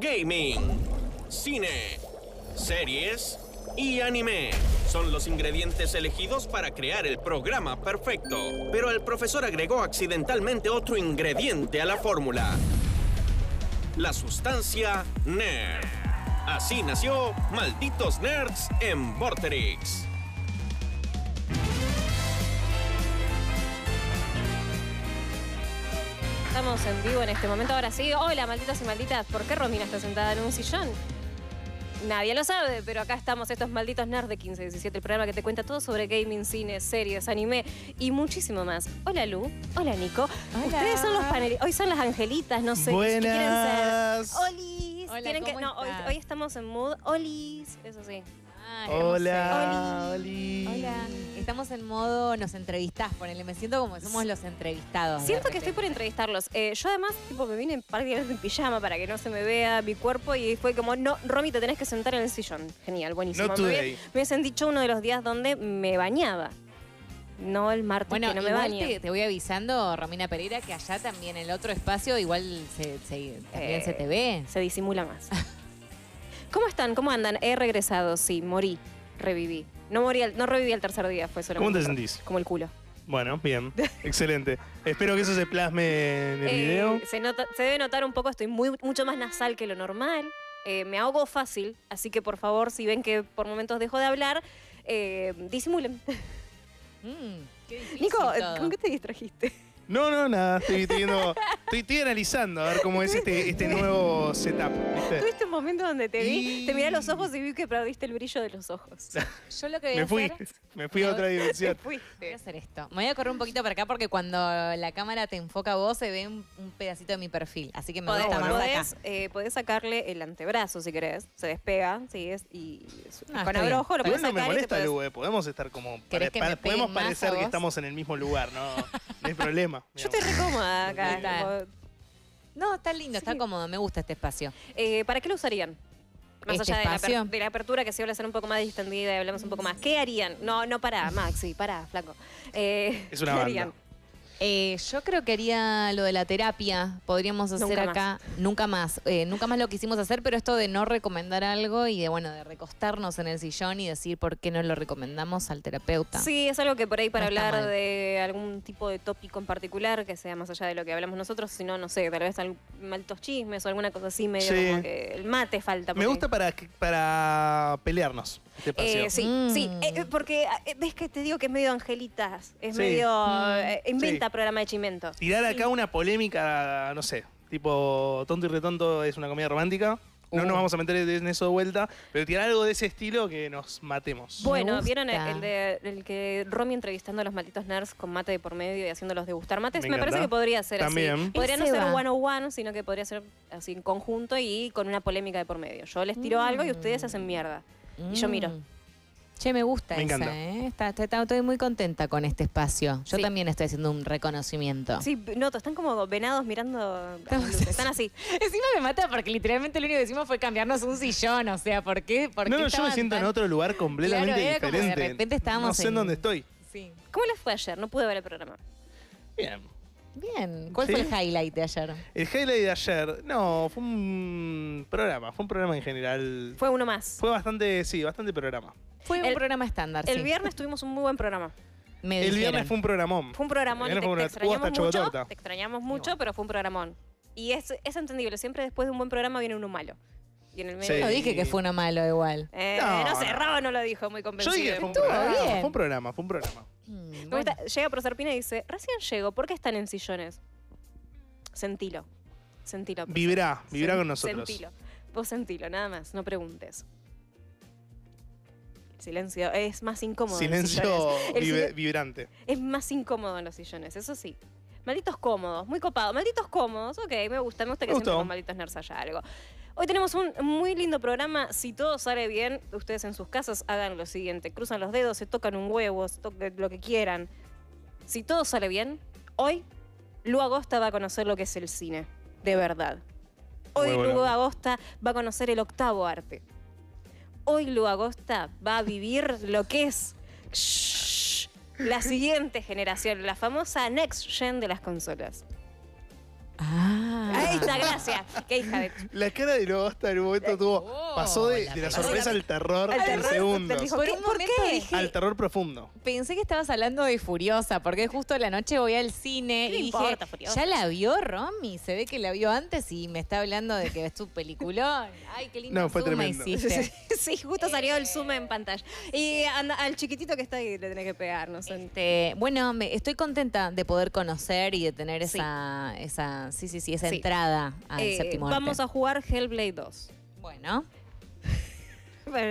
Gaming, cine, series y anime son los ingredientes elegidos para crear el programa perfecto. Pero el profesor agregó accidentalmente otro ingrediente a la fórmula. La sustancia nerd. Así nació Malditos Nerds en Vorterix. Estamos en vivo en este momento. Ahora sí, hola malditas y malditas. ¿Por qué Romina está sentada en un sillón? Nadie lo sabe, pero acá estamos estos malditos nerds de 1517, el programa que te cuenta todo sobre gaming, cine, series, anime y muchísimo más. Hola Lu, hola Nico. Ustedes son los panelistas, hoy son las angelitas, no sé. ¿qué quieren ser? Olis. no, hoy, estamos en mood Olis, eso sí. Ah, Hola. Hola. Estamos en modo nos entrevistás, ponele. Me siento como somos los entrevistados. Siento que estoy por entrevistarlos. Eh, yo además, tipo, me vine prácticamente en pijama para que no se me vea mi cuerpo y fue como, no, Romy, te tenés que sentar en el sillón. Genial, buenísimo. me, hubiesen dicho uno de los días donde me bañaba. No el martes que no me bañé. Te, voy avisando, Romina Pereira, que allá también el otro espacio igual también se te ve. Se disimula más. ¿Cómo están? ¿Cómo andan? He regresado, sí, morí, reviví. No morí, no reviví el tercer día, fue solo. ¿Cómo te sentís? Como el culo. Bueno, bien, excelente. Espero que eso se plasme en el eh, video. se, debe notar un poco, estoy mucho más nasal que lo normal. Eh, me ahogo fácil, así que por favor, si ven que por momentos dejo de hablar, eh, disimulen. Mm, Nico, ¿con qué te distrajiste? No, no, nada. Estoy, estoy- analizando a ver cómo es este, este nuevo setup. ¿viste? Tuviste un momento donde te vi, te miré a los ojos y vi que perdiste el brillo de los ojos. Yo lo que Me fui, me fui a otra dirección. dimensión. Voy a hacer esto. Me voy a correr un poquito para acá porque cuando la cámara te enfoca a vos se ve un, pedacito de mi perfil. Así que me a estar más acá. Eh, podés, sacarle el antebrazo si querés. Se despega, sí, es, y ah, con el ojo lo no me molesta, el podemos estar como... podemos parecer que estamos en el mismo lugar, ¿no? No hay problema. Yo estoy re acá. No, está lindo, está cómodo, me gusta este espacio. Eh, ¿Para qué lo usarían? Más este allá de la, apertura, que se habla ser un poco más distendida y hablamos un poco más. ¿Qué harían? No, no, para, Maxi, para, flaco. Eh, es una ¿qué eh, yo creo que haría lo de la terapia. Podríamos hacer acá nunca más. Eh, nunca más lo quisimos hacer, pero esto de no recomendar algo y de bueno, de recostarnos en el sillón y decir por qué no lo recomendamos al terapeuta. Sí, es algo que por ahí para hablar de algún tipo de tópico en particular, que sea más allá de lo que hablamos nosotros, Si no sé, tal vez maltos chismes o alguna cosa así medio el mate falta. Me gusta para, para pelearnos. Eh, sí, sí, mm. porque ves que te digo que es medio angelitas, es medio mm. inventa programa de Chimento. Tirar acá una polémica, no sé, tipo tonto y retonto es una comida romántica. No nos uh. vamos a meter en eso de vuelta, pero tirar algo de ese estilo que nos matemos. Bueno, ¿vieron el, de, el que Romy entrevistando a los malditos nerds con mate de por medio y haciéndolos degustar mates? Me parece que podría ser así. Podría no ser un one on one, sino que podría ser así en conjunto y con una polémica de por medio. Yo les tiro mm. algo y ustedes hacen mierda. Y yo miro. Mm. Che, me gusta esa, ¿eh? estoy muy contenta con este espacio. Yo también estoy haciendo un reconocimiento. Sí, noto, están como venados mirando. Están así. Encima me mata porque literalmente lo único que hicimos fue cambiarnos un sillón, o sea, ¿por qué? No, yo me siento en otro lugar completamente diferente. de repente estábamos no sé en- dónde estoy. Sí. ¿Cómo les fue ayer? No pude ver el programa. Bien. Bien. ¿Cuál fue el highlight de ayer? El highlight de ayer, no, fue un programa, fue un programa en general. Fue uno más. Fue bastante, sí, bastante programa. Fue un programa estándar. El viernes tuvimos un muy buen programa. el viernes fue un programón. Fue un programón. Te, extrañamos mucho, pero fue un programón. Y es, entendible. Siempre después de un buen programa viene uno malo. Yo no dije que fue uno malo igual. Eh, no, sé, no lo dijo muy convencido. Yo dije fue un, programa, fue un programa. Mm, llega Proserpina y dice, recién llego, ¿por qué están en sillones? Sentilo. Sentilo. Vibrá, vivirá con nosotros. Sentilo. Vos sentilo, nada más, no preguntes. Silencio. Es más incómodo. Silencio vibrante. Es más incómodo en los sillones, eso sí. Malditos cómodos, muy copados. Malditos cómodos, ok, me gusta, me gusta que siempre malditos nerds haya algo. Hoy tenemos un muy lindo programa. Si todo sale bien, ustedes en sus casas hagan lo siguiente: cruzan los dedos, se tocan un huevo, lo que quieran. Si todo sale bien, hoy Lu Agosta va a conocer lo que es el cine, de verdad. Hoy Lua Agosta va a conocer el octavo arte hoy Lu Agosta va a vivir lo que es la siguiente generación, la famosa next gen de las consolas. Ah. Ahí está, gracias. Qué hija de. La cara de no hasta en momento tuvo. Oh, pasó de, la, sorpresa al terror al terror, en ¿Por, ¿qué? al terror profundo. Pensé que estabas hablando de Furiosa, porque justo la noche voy al cine y dije, ya la vio Romy, se ve que la vio antes y me está hablando de que ves tu peliculón. Ay, qué lindo no, fue tremendo. sí, justo eh. salió el zoom en pantalla. Y al chiquitito que está ahí le tenés que pegar, no sé. Este, bueno, me, estoy contenta de poder conocer y de tener esa, esa sí, sí, sí, esa entrada al eh, séptimo arte. Vamos a jugar Hellblade 2. Bueno.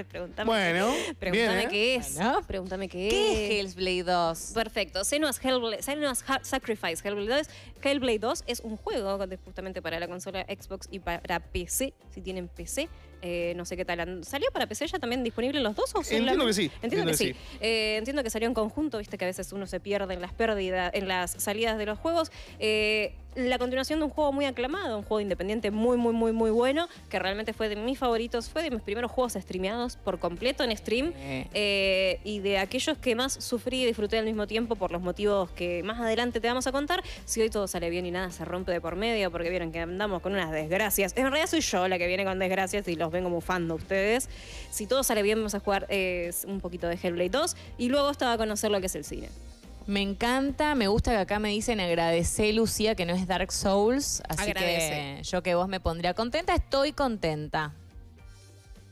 Pregúntame, Bueno, pregúntame qué es. Pregúntame qué, ¿Qué es Hellblade 2? Perfecto. Senua's, Hellblade, Senua's Sacrifice Hellblade 2. es un juego justamente para la consola Xbox y para PC, si tienen PC. Eh, no sé qué tal. ¿Salió para PC ya también disponible los dos? O entiendo que sí. Entiendo, que, sí. Eh, entiendo que salió en conjunto, viste que a veces uno se pierde en las pérdidas, en las salidas de los juegos. Eh, la continuación de un juego muy aclamado, un juego independiente muy, muy, muy, muy bueno, que realmente fue de mis favoritos, fue de mis primeros juegos streameados por completo en stream y de aquellos que más sufrí y disfruté al mismo tiempo por los motivos que más adelante te vamos a contar. Si hoy todo sale bien y nada se rompe de por medio, porque vieron que andamos con unas desgracias. En realidad soy yo la que viene con desgracias y los como fan de ustedes. Si todo sale bien, vamos a jugar eh, un poquito de Hellblade 2 y luego estaba a conocer lo que es el cine. Me encanta, me gusta que acá me dicen agradecer, Lucía, que no es Dark Souls. Así que yo que vos me pondría contenta, estoy contenta.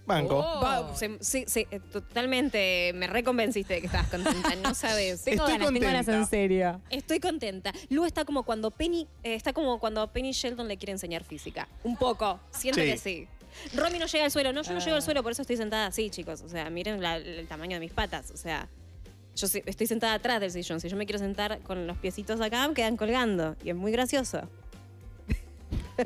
Banco. Oh. Eh, totalmente me reconvenciste de que estabas contenta, no sabes. Estoy contenta. tengo en serio. Estoy contenta. Lu está como cuando Penny, eh, está como cuando Penny Sheldon le quiere enseñar física. Un poco. Siento que sí. Romy no llega al suelo. No, yo no llego al ah. suelo, por eso estoy sentada así, chicos. O sea, miren el tamaño de mis patas. O sea, yo estoy sentada atrás del sillón. Si yo me quiero sentar con los piecitos acá, me quedan colgando. Y es muy gracioso.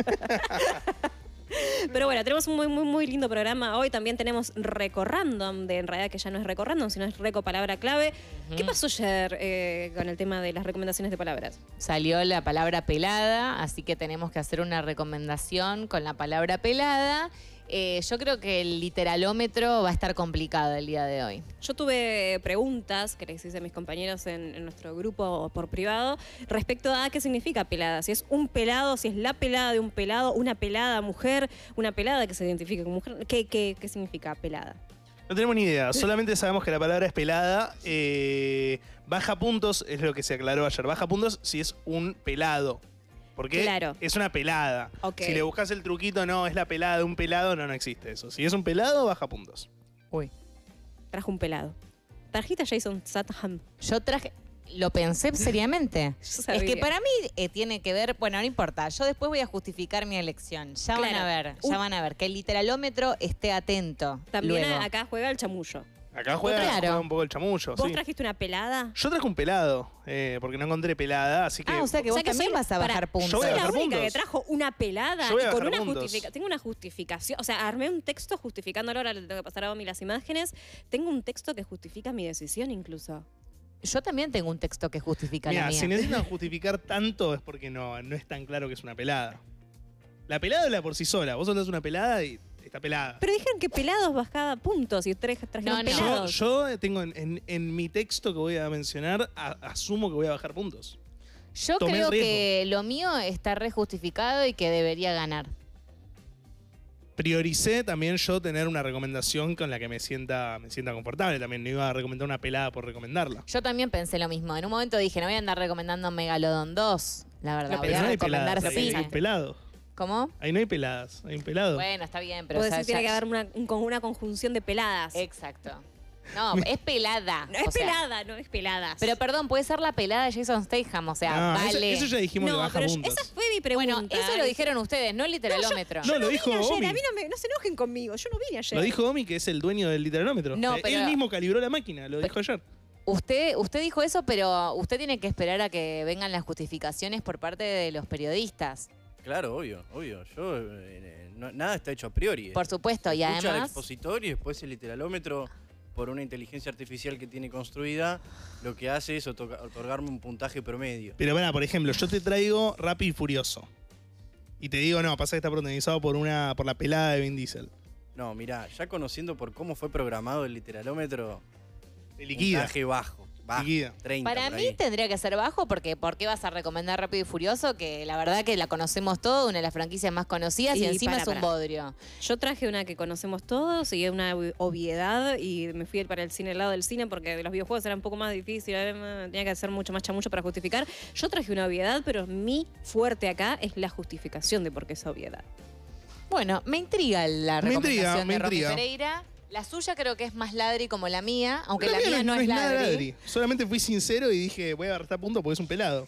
Pero bueno, tenemos un muy, muy, muy lindo programa. Hoy también tenemos Recorrandom de en realidad que ya no es Recorrandom, sino es Reco Palabra Clave. ¿Qué pasó ayer eh, con el tema de las recomendaciones de palabras? Salió la palabra pelada, así que tenemos que hacer una recomendación con la palabra pelada. Eh, yo creo que el literalómetro va a estar complicado el día de hoy. Yo tuve preguntas que les hice a mis compañeros en, nuestro grupo por privado respecto a qué significa pelada. Si es un pelado, si es la pelada de un pelado, una pelada mujer, una pelada que se identifica como mujer. ¿Qué, significa pelada? No tenemos ni idea, solamente sabemos que la palabra es pelada. Eh, baja puntos, es lo que se aclaró ayer. Baja puntos si es un pelado. Porque es una pelada. Si le buscas el truquito, no, es la pelada de un pelado, no, no existe eso. Si es un pelado, baja puntos. Uy. Trajo un pelado. Tarjita Jason Satham. Yo traje. Lo pensé seriamente. es que para mí eh, tiene que ver, bueno, no importa, yo después voy a justificar mi elección. Ya van a ver, ya uh. van a ver, que el literalómetro esté atento. También acá juega el chamullo. Acá juega, un poco el chamullo. ¿Vos trajiste una pelada? Yo traje un pelado, eh, porque no encontré pelada, así que. Ah, o sea que vos también vas a bajar puntos. Yo soy la única que trajo una pelada y con una justificación. Tengo una justificación. O sea, armé un texto justificándolo. Ahora le tengo que pasar a mí las imágenes. Tengo un texto que justifica mi decisión incluso. Yo también tengo un texto que justifica la mía. Si necesitan justificar tanto es porque no, no es tan claro que es una pelada. La pelada la por sí sola. Vos soltás una pelada y pelada. Pero dijeron que pelados bajaba puntos y tres trajeron no. Yo, tengo en, mi texto que voy a mencionar, asumo que voy a bajar puntos. Yo creo que lo mío está re justificado y que debería ganar. Prioricé también yo tener una recomendación con la que me sienta, me sienta confortable. También no iba a recomendar una pelada por recomendarla. Yo también pensé lo mismo. En un momento dije, no voy a andar recomendando Megalodon 2, la verdad. Voy a recomendar pelado. ¿Cómo? Ahí no hay peladas, hay un pelado. Bueno, está bien, pero. sabes. o tiene que haber una, una conjunción de peladas. Exacto. No, es pelada. No es pelada, no es peladas. Pero perdón, puede ser la pelada de Jason Statham, o sea, ah, vale. Eso, ya dijimos no, de baja pero Esa fue mi pregunta. Bueno, eso lo dijeron ustedes, no el literalómetro. No, lo dijo Ayer, a mí me, no, se enojen conmigo, yo no vine ayer. Lo dijo Omi, que es el dueño del literalómetro. No, pero, Él mismo calibró la máquina, lo dijo ayer. Usted, usted dijo eso, pero usted tiene que esperar a que vengan las justificaciones por parte de los periodistas. Claro, obvio, obvio. Yo, eh, eh, nada está hecho a priori. Por supuesto, y Escucha el expositor y después el literalómetro, por una inteligencia artificial que tiene construida, lo que hace es otorgarme un puntaje promedio. Pero bueno, por ejemplo, yo te traigo Rápido y Furioso. Y te digo, no, pasa que está protagonizado por una por la pelada de Vin Diesel. No, mira, ya conociendo por cómo fue programado el literalómetro, el puntaje bajo. Para mí tendría que ser bajo porque ¿por qué vas a recomendar Rápido y Furioso? Que la verdad que la conocemos todos, una de las franquicias más conocidas y, encima es un podrio bodrio. Yo traje una que conocemos todos y es una obviedad y me fui para el cine, lado del cine porque los videojuegos eran un poco más difíciles, eh, tenía que hacer mucho más chamucho para justificar. Yo traje una obviedad, pero mi fuerte acá es la justificación de por qué es obviedad. Bueno, me intriga la recomendación de me Pereira. La suya creo que es más ladri como la mía, aunque la, mía, no, es, ladri. Solamente fui sincero y dije, voy a agarrar este punto porque es un pelado.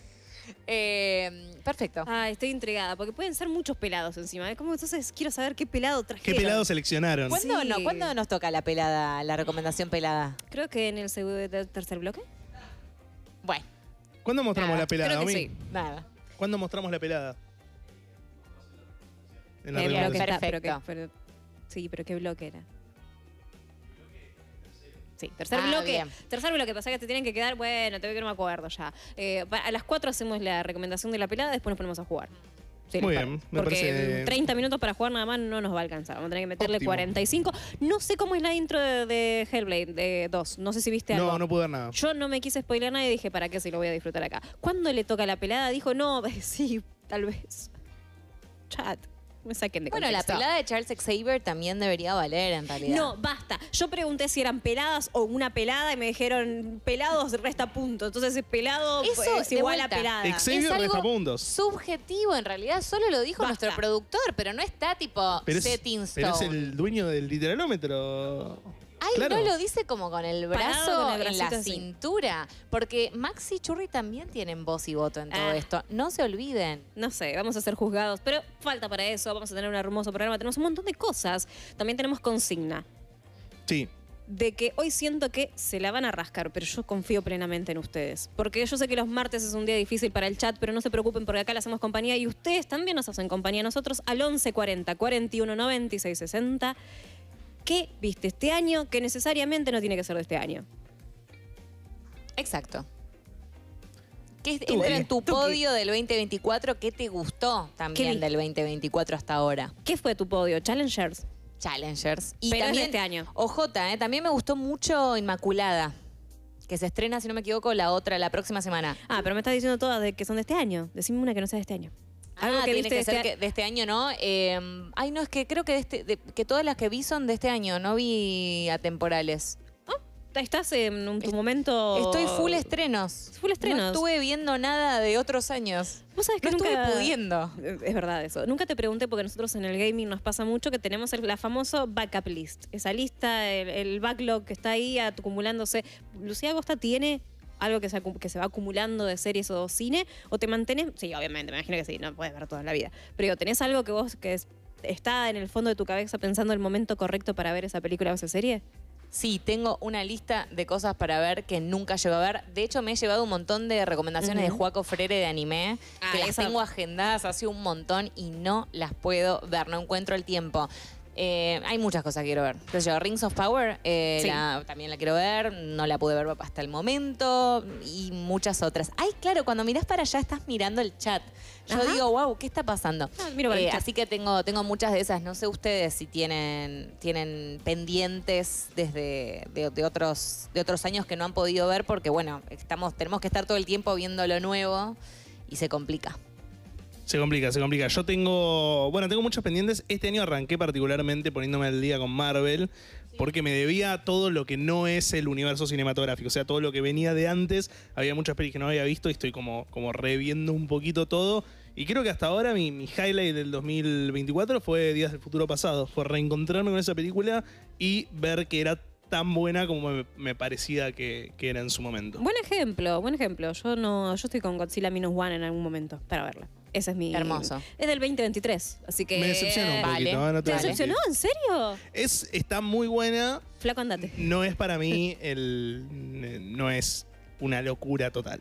Eh, perfecto. Ah, estoy intrigada, porque pueden ser muchos pelados encima. ¿eh? entonces quiero saber qué pelado trajeron. ¿Qué pelado seleccionaron? ¿Cuándo, no, ¿Cuándo nos toca la pelada, la recomendación pelada? Creo que en el tercer bloque. Bueno. ¿Cuándo mostramos la pelada, cuando sí. Nada. ¿Cuándo mostramos la pelada? En bloque sí, pero qué bloque era. Sí, tercer ah, bloque. Tercer bloque, pasa que te tienen que quedar, bueno, te voy que no me acuerdo ya. Eh, a las 4 hacemos la recomendación de la pelada, después nos ponemos a jugar. Muy bien, Porque 30 minutos para jugar nada más no nos va a alcanzar. Vamos a tener que meterle 45. No sé cómo es la intro de, Hellblade 2. No sé si viste algo. No, no pude ver nada. Yo no me quise spoiler nada y dije, ¿para qué si lo voy a disfrutar acá? Cuando le toca la pelada, dijo, no, sí, tal vez. Chat. Bueno, la pelada de Charles Xavier también debería valer en realidad. No, basta. Yo pregunté si eran peladas o una pelada y me dijeron pelados resta punto. Entonces pelado eh, es igual a pelada. Xavier Es algo Subjetivo, en realidad, solo lo dijo nuestro productor, pero no está tipo Pero es, el dueño del literalómetro. Ay, no lo dice como con el brazo con la cintura. Porque Maxi y Churri también tienen voz y voto en todo ah. esto. No se olviden. No sé, vamos a ser juzgados. Pero falta para eso. Vamos a tener un hermoso programa. Tenemos un montón de cosas. También tenemos consigna. Sí, de que hoy siento que se la van a rascar, pero yo confío plenamente en ustedes. Porque yo sé que los martes es un día difícil para el chat, pero no se preocupen porque acá le hacemos compañía y ustedes también nos hacen compañía. Nosotros al 1140 41 96 60 qué viste este año que necesariamente no tiene que ser de este año. Exacto. ¿Qué entra en tu podio del 2024? ¿Qué te gustó también del 2024 hasta ahora? ¿Qué fue tu podio? Challengers. Challengers. Y Pero este año. OJ, eh, también me gustó mucho Inmaculada, que se estrena, si no me equivoco, la otra, la próxima semana. Ah, pero me estás diciendo todas de que son de este año. Decime una que no sea de este año ah, este que de este año, ¿no? Em, ay, no, es que creo que, este, que todas las que vi son de este año, no vi atemporales. Ah, estás en tu momento. Estoy full estrenos. Full estrenos. No estuve viendo nada de otros años. que no estuve pudiendo. Eh, es verdad eso. Nunca te pregunté porque nosotros en el gaming nos pasa mucho que tenemos la famoso backup list. Esa lista, el, el backlog que está ahí acumulándose. Lucía Agosta tiene algo que se, va acumulando de series o cine, o te mantienes... sí, obviamente, me imagino que sí, no puedes ver toda la vida, pero digo, tenés algo que vos que está en el fondo de tu cabeza pensando el momento correcto para ver esa película o esa serie. Sí, tengo una lista de cosas para ver que nunca llevo a ver. De hecho, me he llevado un montón de recomendaciones de Juaco Frere de anime, ah, que las tengo agendadas hace un montón y no las puedo ver, no encuentro el tiempo. Eh, hay muchas cosas que quiero ver. Entonces yo, Rings of Power, eh, también la quiero ver, no la pude ver hasta el momento y muchas otras. Ay, claro, cuando mirás para allá estás mirando el chat. Yo digo, wow, ¿qué está pasando? Ah, eh, así que tengo, tengo muchas de esas. No sé ustedes si tienen, tienen pendientes desde de, de, otros, de otros años que no han podido ver porque, bueno, estamos, tenemos que estar todo el tiempo viendo lo nuevo y se complica. Se complica, se complica. Yo tengo, bueno, tengo muchas pendientes. Este año arranqué particularmente poniéndome al día con Marvel, porque me debía todo lo que no es el universo cinematográfico, o sea, todo lo que venía de antes. Había muchas pelis que no había visto y estoy como, como reviendo un poquito todo. Y creo que hasta ahora mi, mi, highlight del 2024 fue Días del Futuro Pasado. Fue reencontrarme con esa película y ver que era tan buena como me, me parecía que, era en su momento. Buen ejemplo, buen ejemplo. Yo no, yo estoy con Godzilla Minus One en algún momento para verla. Ese es mi. Hermoso. Es del 2023, así que. Me decepcionó vale. Ah, te, decepcionó? ¿En serio? Es, está muy buena. Flaco, andate. No es para mí el. No es una locura total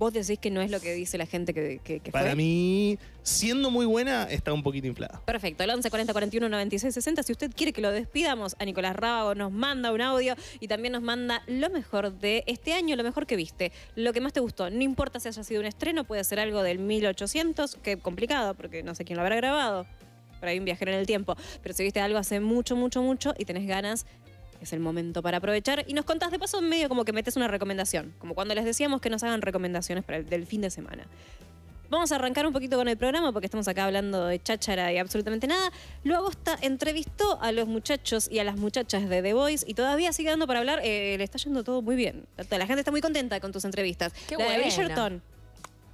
vos decís que no es lo que dice la gente que, Para mí, siendo muy buena, está un poquito inflada. Perfecto, el 11 40 41 96 60. Si usted quiere que lo despidamos a Nicolás Rábago, nos manda un audio y también nos manda lo mejor de este año, lo mejor que viste, lo que más te gustó. No importa si haya sido un estreno, puede ser algo del 1800, que complicado porque no sé quién lo habrá grabado. Por ahí un viajero en el tiempo. Pero si viste algo hace mucho, mucho, mucho y tenés ganas es el momento para aprovechar. Y nos contás de paso medio como que metes una recomendación, como cuando les decíamos que nos hagan recomendaciones para el, del fin de semana. Vamos a arrancar un poquito con el programa porque estamos acá hablando de cháchara y absolutamente nada. Luego está entrevistó a los muchachos y a las muchachas de The Voice y todavía sigue dando para hablar. Eh, le está yendo todo muy bien. La gente está muy contenta con tus entrevistas. la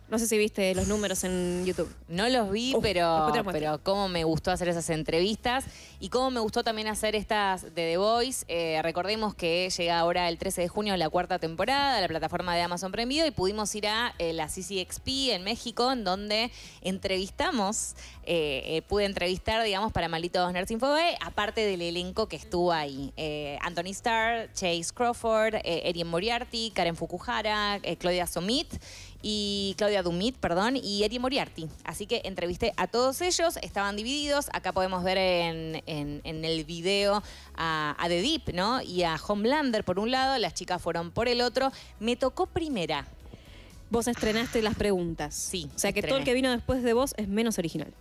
no sé si viste los números en YouTube. No los vi, pero, pero cómo me gustó hacer esas entrevistas y cómo me gustó también hacer estas de The Voice. Eh, recordemos que llega ahora el 13 de junio la cuarta temporada, la plataforma de Amazon Premio y pudimos ir a eh, la CCXP en México, en donde entrevistamos, eh, pude entrevistar, digamos, para Malditos Nerds Infobae, aparte del elenco que estuvo ahí. Anthony Starr, Chase Crawford, Erin Moriarty, Karen Fukuhara, Claudia Somit y Claudia Dumit, perdón, y Eddie Moriarty. Así que entrevisté a todos ellos, estaban divididos. Acá podemos ver en, el video a, The Deep, ¿no? Y a Homelander por un lado, las chicas fueron por el otro. Me tocó primera. Vos estrenaste las preguntas. Sí. O sea que todo el que vino después de vos es menos original.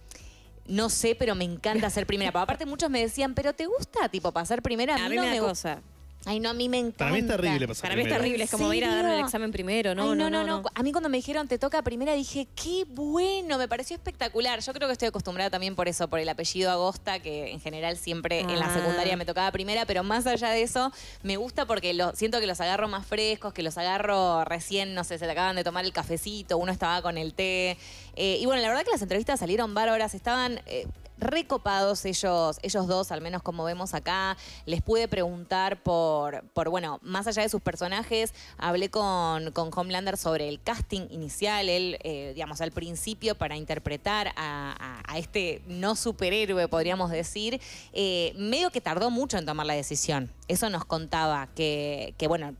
No sé, pero me encanta ser primera. Aparte, muchos me decían, ¿pero te gusta tipo pasar primera? A mí, a Ay, no, a mí me encanta. Para mí es terrible Para mí es terrible, es como ir a darle el examen primero, ¿no? no, no, no, A mí cuando me dijeron te toca primera dije, qué bueno, me pareció espectacular. Yo creo que estoy acostumbrada también por eso, por el apellido Agosta, que en general siempre en la ah. secundaria me tocaba primera, pero más allá de eso, me gusta porque lo, siento que los agarro más frescos, que los agarro recién, no sé, se te acaban de tomar el cafecito, uno estaba con el té. Eh, y bueno, la verdad que las entrevistas salieron bárbaras, estaban... Eh, recopados ellos, ellos dos, al menos como vemos acá. Les pude preguntar por, por bueno, más allá de sus personajes, hablé con, con Homelander sobre el casting inicial, él, eh, digamos, al principio para interpretar a, este no superhéroe, podríamos decir, eh, medio que tardó mucho en tomar la decisión. Eso nos contaba, que, que bueno,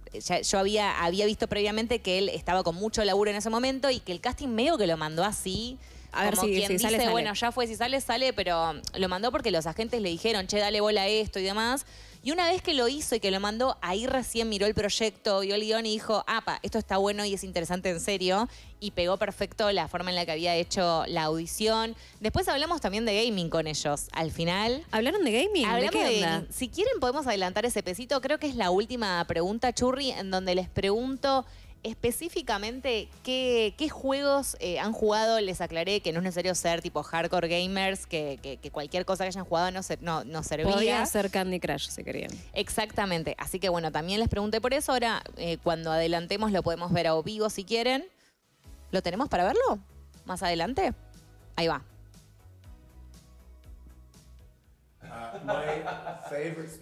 yo había, había visto previamente que él estaba con mucho laburo en ese momento y que el casting medio que lo mandó así. A ver si, quien dice, sale, bueno, ya fue, si sale, sale, pero lo mandó porque los agentes le dijeron, che, dale bola a esto y demás. Y una vez que lo hizo y que lo mandó, ahí recién miró el proyecto, vio el guión y dijo, apa, esto está bueno y es interesante en serio. Y pegó perfecto la forma en la que había hecho la audición. Después hablamos también de gaming con ellos. Al final. ¿Hablaron de gaming? Hablamos ¿De qué onda? si quieren podemos adelantar ese pesito. Creo que es la última pregunta, Churri, en donde les pregunto específicamente qué, juegos eh, han jugado. Les aclaré que no es necesario ser tipo hardcore gamers, que, cualquier cosa que hayan jugado no, se, no, no servía. Podía ser Candy Crush si querían. Exactamente. Así que bueno, también les pregunté por eso. Ahora, eh, cuando adelantemos, lo podemos ver a vivo si quieren. ¿Lo tenemos para verlo? Más adelante. Ahí va.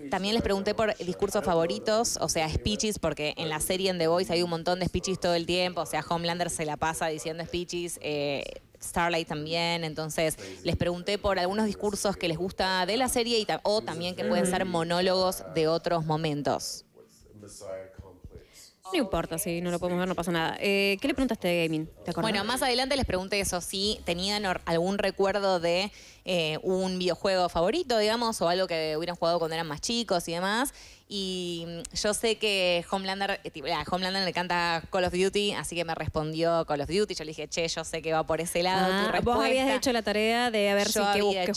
También les pregunté por discursos favoritos, o sea, speeches, porque en la serie en The Voice hay un montón de speeches todo el tiempo, o sea, Homelander se la pasa diciendo speeches. Eh, Starlight también, entonces les pregunté por algunos discursos que les gusta de la serie y, o también que pueden ser monólogos de otros momentos. No importa, si no lo podemos ver, no pasa nada. Eh, ¿Qué le preguntaste de gaming? Bueno, más adelante les pregunté eso, si tenían algún recuerdo de eh, un videojuego favorito, digamos, o algo que hubieran jugado cuando eran más chicos y demás. Y mm, yo sé que Homelander, eh, a Homelander le encanta Call of Duty, así que me respondió Call of Duty. Yo le dije, che, yo sé que va por ese lado. tu ah, ¿Vos habías hecho la tarea de a ver si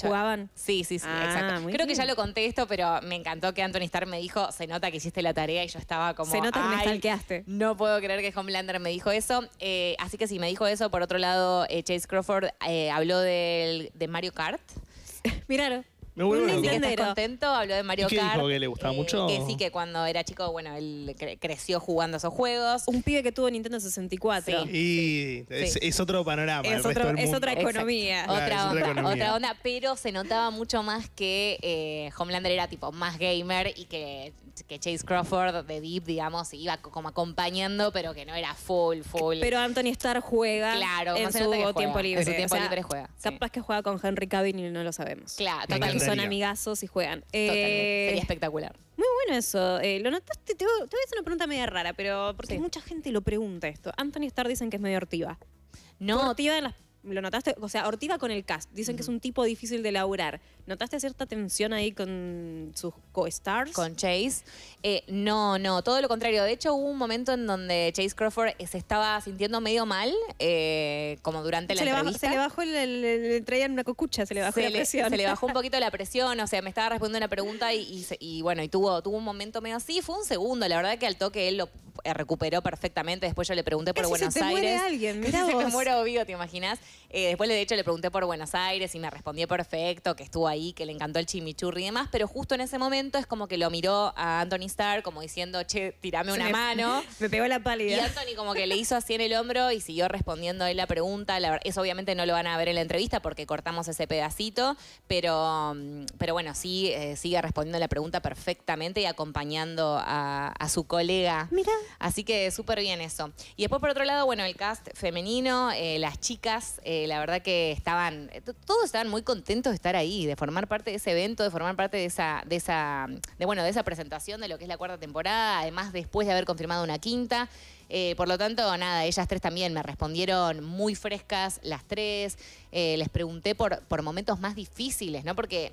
jugaban? Sí, sí, sí, ah, exacto. Creo que ya lo conté esto, pero me encantó que Anthony Starr me dijo, se nota que hiciste la tarea y yo estaba como. Se nota que me No puedo creer que Homelander me dijo eso. Eh, así que sí, me dijo eso. Por otro lado, eh, Chase Crawford habló de Mario Kart. Miraron. Me vuelvo Un que contento, habló de Mario qué Kart. que le gustaba eh, mucho? Que sí, que cuando era chico, bueno, él creció jugando esos juegos. Un pibe que tuvo Nintendo 64. Sí. Y es, otro panorama. Es, otra economía. otra onda, otra onda, pero se notaba mucho más que eh, Homelander era tipo más gamer y que que Chase Crawford de Deep, digamos, iba como acompañando, pero que no era full, full. Pero Anthony Starr juega claro, en su tiempo libre. En su tiempo libre juega. Capaz que juega con Henry Cavill y no lo sabemos. Claro, Son amigazos y juegan. Eh, Sería espectacular. Muy bueno eso. Eh, lo notaste, te, voy a hacer una pregunta media rara, pero porque mucha gente lo pregunta esto. Anthony Starr dicen que es medio hortiva. No. Hortiva en las ¿Lo notaste? O sea, Ortiva con el cast. Dicen que es un tipo difícil de laburar. ¿Notaste cierta tensión ahí con sus co-stars? Con Chase. Eh, no, no, todo lo contrario. De hecho, hubo un momento en donde Chase Crawford eh, se estaba sintiendo medio mal, eh, como durante la entrevista. se le bajó, el, el, traían una cocucha, se le bajó se la le, presión. Se le bajó un poquito la presión, o sea, me estaba respondiendo una pregunta y, bueno, y tuvo, tuvo un momento medio así. Fue un segundo, la verdad que al toque él lo eh, recuperó perfectamente. Después yo le pregunté por Buenos se Aires. Muere alguien, mira Se me muero vivo, ¿te imaginas? Eh, después, de hecho, le pregunté por Buenos Aires y me respondió perfecto, que estuvo ahí, que le encantó el chimichurri y demás. Pero justo en ese momento es como que lo miró a Anthony Starr como diciendo, che, tirame una mano. Me pegó la pálida. Y Anthony como que le hizo así en el hombro y siguió respondiendo él la pregunta. La, eso obviamente no lo van a ver en la entrevista porque cortamos ese pedacito, pero, mm, pero bueno, sí, eh, sigue respondiendo la pregunta perfectamente y acompañando a, a su colega. Mira. Así que súper bien eso. Y después, por otro lado, bueno, el cast femenino, eh, las chicas, eh, la verdad que estaban, eh, todos estaban muy contentos de estar ahí, de formar parte de ese evento, de formar parte de esa, de esa, de bueno, de esa presentación de lo que es la cuarta temporada, además después de haber confirmado una quinta. Eh, por lo tanto, nada, ellas tres también me respondieron muy frescas, las tres. Eh, les pregunté por, por momentos más difíciles, ¿no? Porque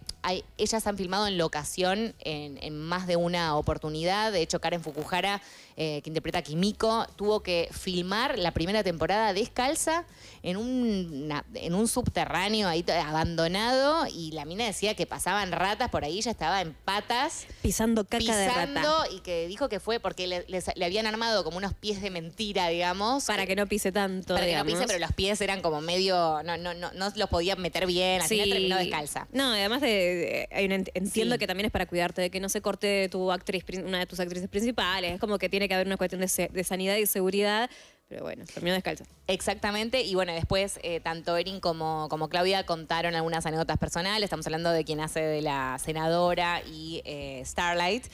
ellas han filmado en locación en, más de una oportunidad. De hecho, Karen Fukuhara, eh, que interpreta a Kimiko, tuvo que filmar la primera temporada descalza en un, en un subterráneo ahí abandonado y la mina decía que pasaban ratas por ahí, ya estaba en patas. Pisando caca de rata. y que dijo que fue porque le, le habían armado como unos pies de mentira, digamos. Para eh, que no pise tanto. Para que no pise, pero los pies eran como medio. No, no, no, no los podía meter bien. así que terminó descalza. No, además de. entiendo que también es para cuidarte de que no se corte tu actriz, una de tus actrices principales. Es como que tiene que haber una cuestión de, sanidad y seguridad. Pero bueno, terminó descalza. Exactamente, y bueno, después eh, tanto Erin como, como Claudia contaron algunas anécdotas personales. Estamos hablando de quien hace de la senadora y eh, Starlight.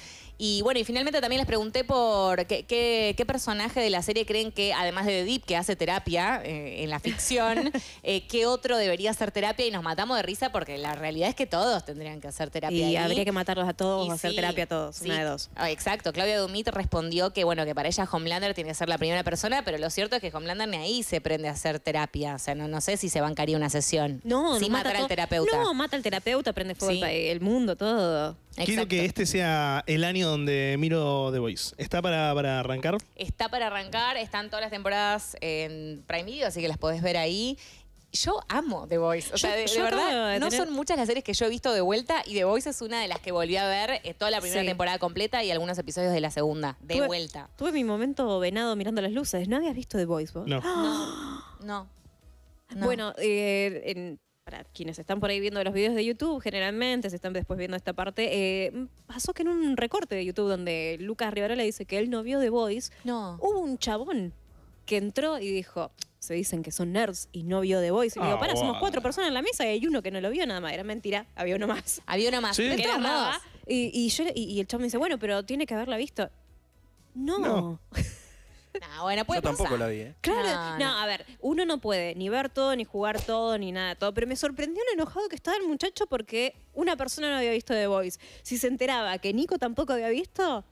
Y bueno, y finalmente también les pregunté por qué, qué, personaje de la serie creen que, además de Deep, que hace terapia eh, en la ficción, eh, qué otro debería hacer terapia y nos matamos de risa porque la realidad es que todos tendrían que hacer terapia. Y habría que matarlos a todos o hacer terapia a todos, una de dos. Ah, exacto, Claudia Dumit respondió que bueno, que para ella Homelander tiene que ser la primera persona, pero lo cierto es que Homelander ni ahí se prende a hacer terapia, o sea, no, no sé si se bancaría una sesión. No, si no mata al terapeuta. No, mata al terapeuta, prende fuego el mundo, todo. Quiero que este sea el año donde miro The Voice. ¿Está para, arrancar? Está para arrancar, están todas las temporadas en Prime Video, así que las podés ver ahí. Yo amo The Voice. O sea, de, verdad, no son muchas las series que yo he visto de vuelta y The Voice es una de las que volví a ver eh, toda la primera temporada completa y algunos episodios de la segunda, de vuelta. Tuve mi momento venado mirando las luces. ¿No habías visto The Voice vos? No. No. Bueno, eh, en para quienes están por ahí viendo los videos de YouTube, generalmente, se están después viendo esta parte, eh, pasó que en un recorte de YouTube donde Lucas le dice que él no vio The Voice, hubo un chabón que entró y dijo, se dicen que son nerds y no vio The Voice. Y digo, ah, pará, para, somos cuatro personas en la mesa y hay uno que no lo vio nada más. Era mentira, había uno más. Había uno más. ¿Sí? ¿De y, y, yo, y, el chabón me dice, bueno, pero tiene que haberla visto. No. no. No, bueno, puede Yo tampoco la vi, ¿eh? Claro, no, a ver, uno no puede ni ver todo, ni jugar todo, ni nada todo. Pero me sorprendió lo enojado que estaba el muchacho porque una persona no había visto The Voice. Si se enteraba que Nico tampoco había visto,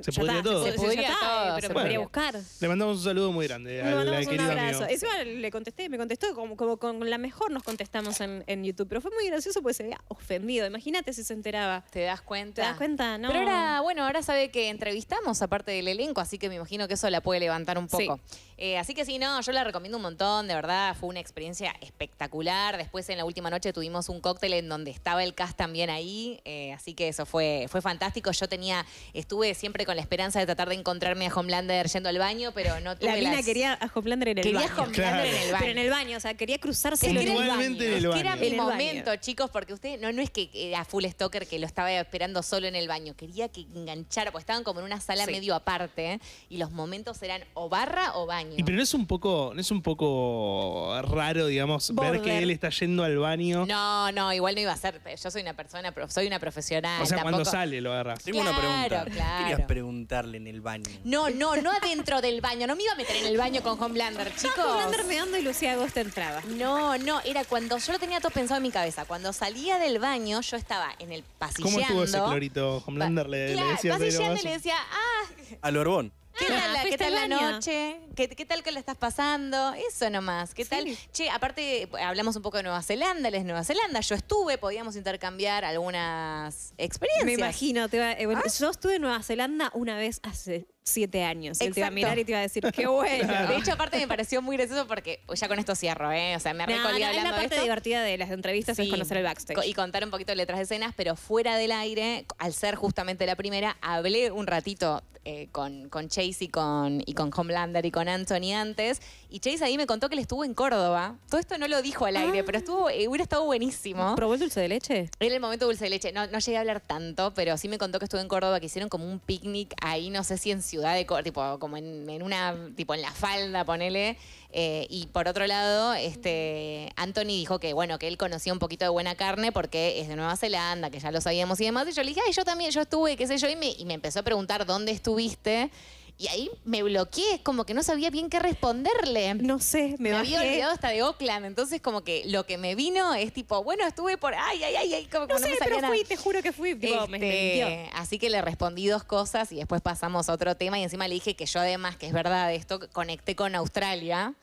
se ya todo. Se, podría todo, pero podría buscar. Le mandamos un saludo muy grande le al, un abrazo. Amigo. le contesté, me contestó como, con la mejor nos contestamos en, YouTube, pero fue muy gracioso porque se veía ofendido. Imagínate si se enteraba. ¿Te das cuenta? ¿Te das cuenta? No. Pero ahora, bueno, ahora sabe que entrevistamos aparte del elenco, así que me imagino que eso la puede levantar un poco. Eh, así que sí, no, yo la recomiendo un montón, de verdad, fue una experiencia espectacular. Después en la última noche tuvimos un cóctel en donde estaba el cast también ahí, eh, así que eso fue, fue fantástico. Yo tenía, estuve siempre con la esperanza de tratar de encontrarme a Homelander yendo al baño, pero no tuve La mina quería a Homelander en el baño. Quería Homelander en el baño. Pero en el baño, o sea, quería cruzarse es que el baño. Es que era mi momento, chicos, porque usted no, no es que a full stalker que lo estaba esperando solo en el baño. Quería que enganchara, porque estaban como en una sala medio aparte ¿eh? y los momentos eran o barra o baño. Y pero no es un poco, no es un poco raro, digamos, ver que él está yendo al baño. No, no, igual no iba a ser. Yo soy una persona, soy una profesional. O sea, cuando sale lo agarras. Tengo una pregunta. Claro preguntarle en el baño. No, no, no adentro del baño. No me iba a meter en el baño con Homelander, ah, chicos. No, Homelander meando y Lucía Agosta entraba. No, no, era cuando yo lo tenía todo pensado en mi cabeza. Cuando salía del baño, yo estaba en el pasillo ¿Cómo estuvo ese clorito? Homelander le, le decía... Pasillando y le decía, ah... Al Orbón. ¿Qué ah, tal, la, noche? ¿Qué, tal que la estás pasando? Eso nomás. ¿Qué tal? Che, aparte hablamos un poco de Nueva Zelanda, les Nueva Zelanda. Yo estuve, podíamos intercambiar algunas experiencias. Me imagino, te eh, ah. yo estuve en Nueva Zelanda una vez hace siete años. Y iba a mirar y te iba a decir, qué bueno. De hecho, aparte me pareció muy gracioso porque pues, ya con esto cierro, ¿eh? O sea, me recolgué la parte divertida de las entrevistas es conocer el backstage. Y contar un poquito de letras de escenas, pero fuera del aire, al ser justamente la primera, hablé un ratito eh, con, Chase y con, y con Homelander y con Anthony antes y Chase ahí me contó que él estuvo en Córdoba. Todo esto no lo dijo al aire, pero ah. estuvo, eh, hubiera estado buenísimo. ¿Probó el dulce de leche? en el momento dulce de leche. No, llegué a hablar tanto, pero sí me contó que estuvo en Córdoba, que hicieron como un picnic ahí, no sé si en Ciudad de Córdoba, tipo, como en, una, tipo en la falda, ponele. Eh, y por otro lado, este, Anthony dijo que, bueno, que él conocía un poquito de buena carne porque es de Nueva Zelanda, que ya lo sabíamos y demás. Y yo le dije, ay, yo también, yo estuve, qué sé yo, y y me empezó a preguntar dónde estuviste. Y ahí me bloqueé, como que no sabía bien qué responderle. No sé, me, me había olvidado hasta de Oakland, entonces como que lo que me vino es tipo, bueno, estuve por ay, ay, ay, ay, como no, sé, no sé, pero fui, te juro que fui. Este, así que le respondí dos cosas y después pasamos a otro tema y encima le dije que yo además, que es verdad esto, conecté con Australia.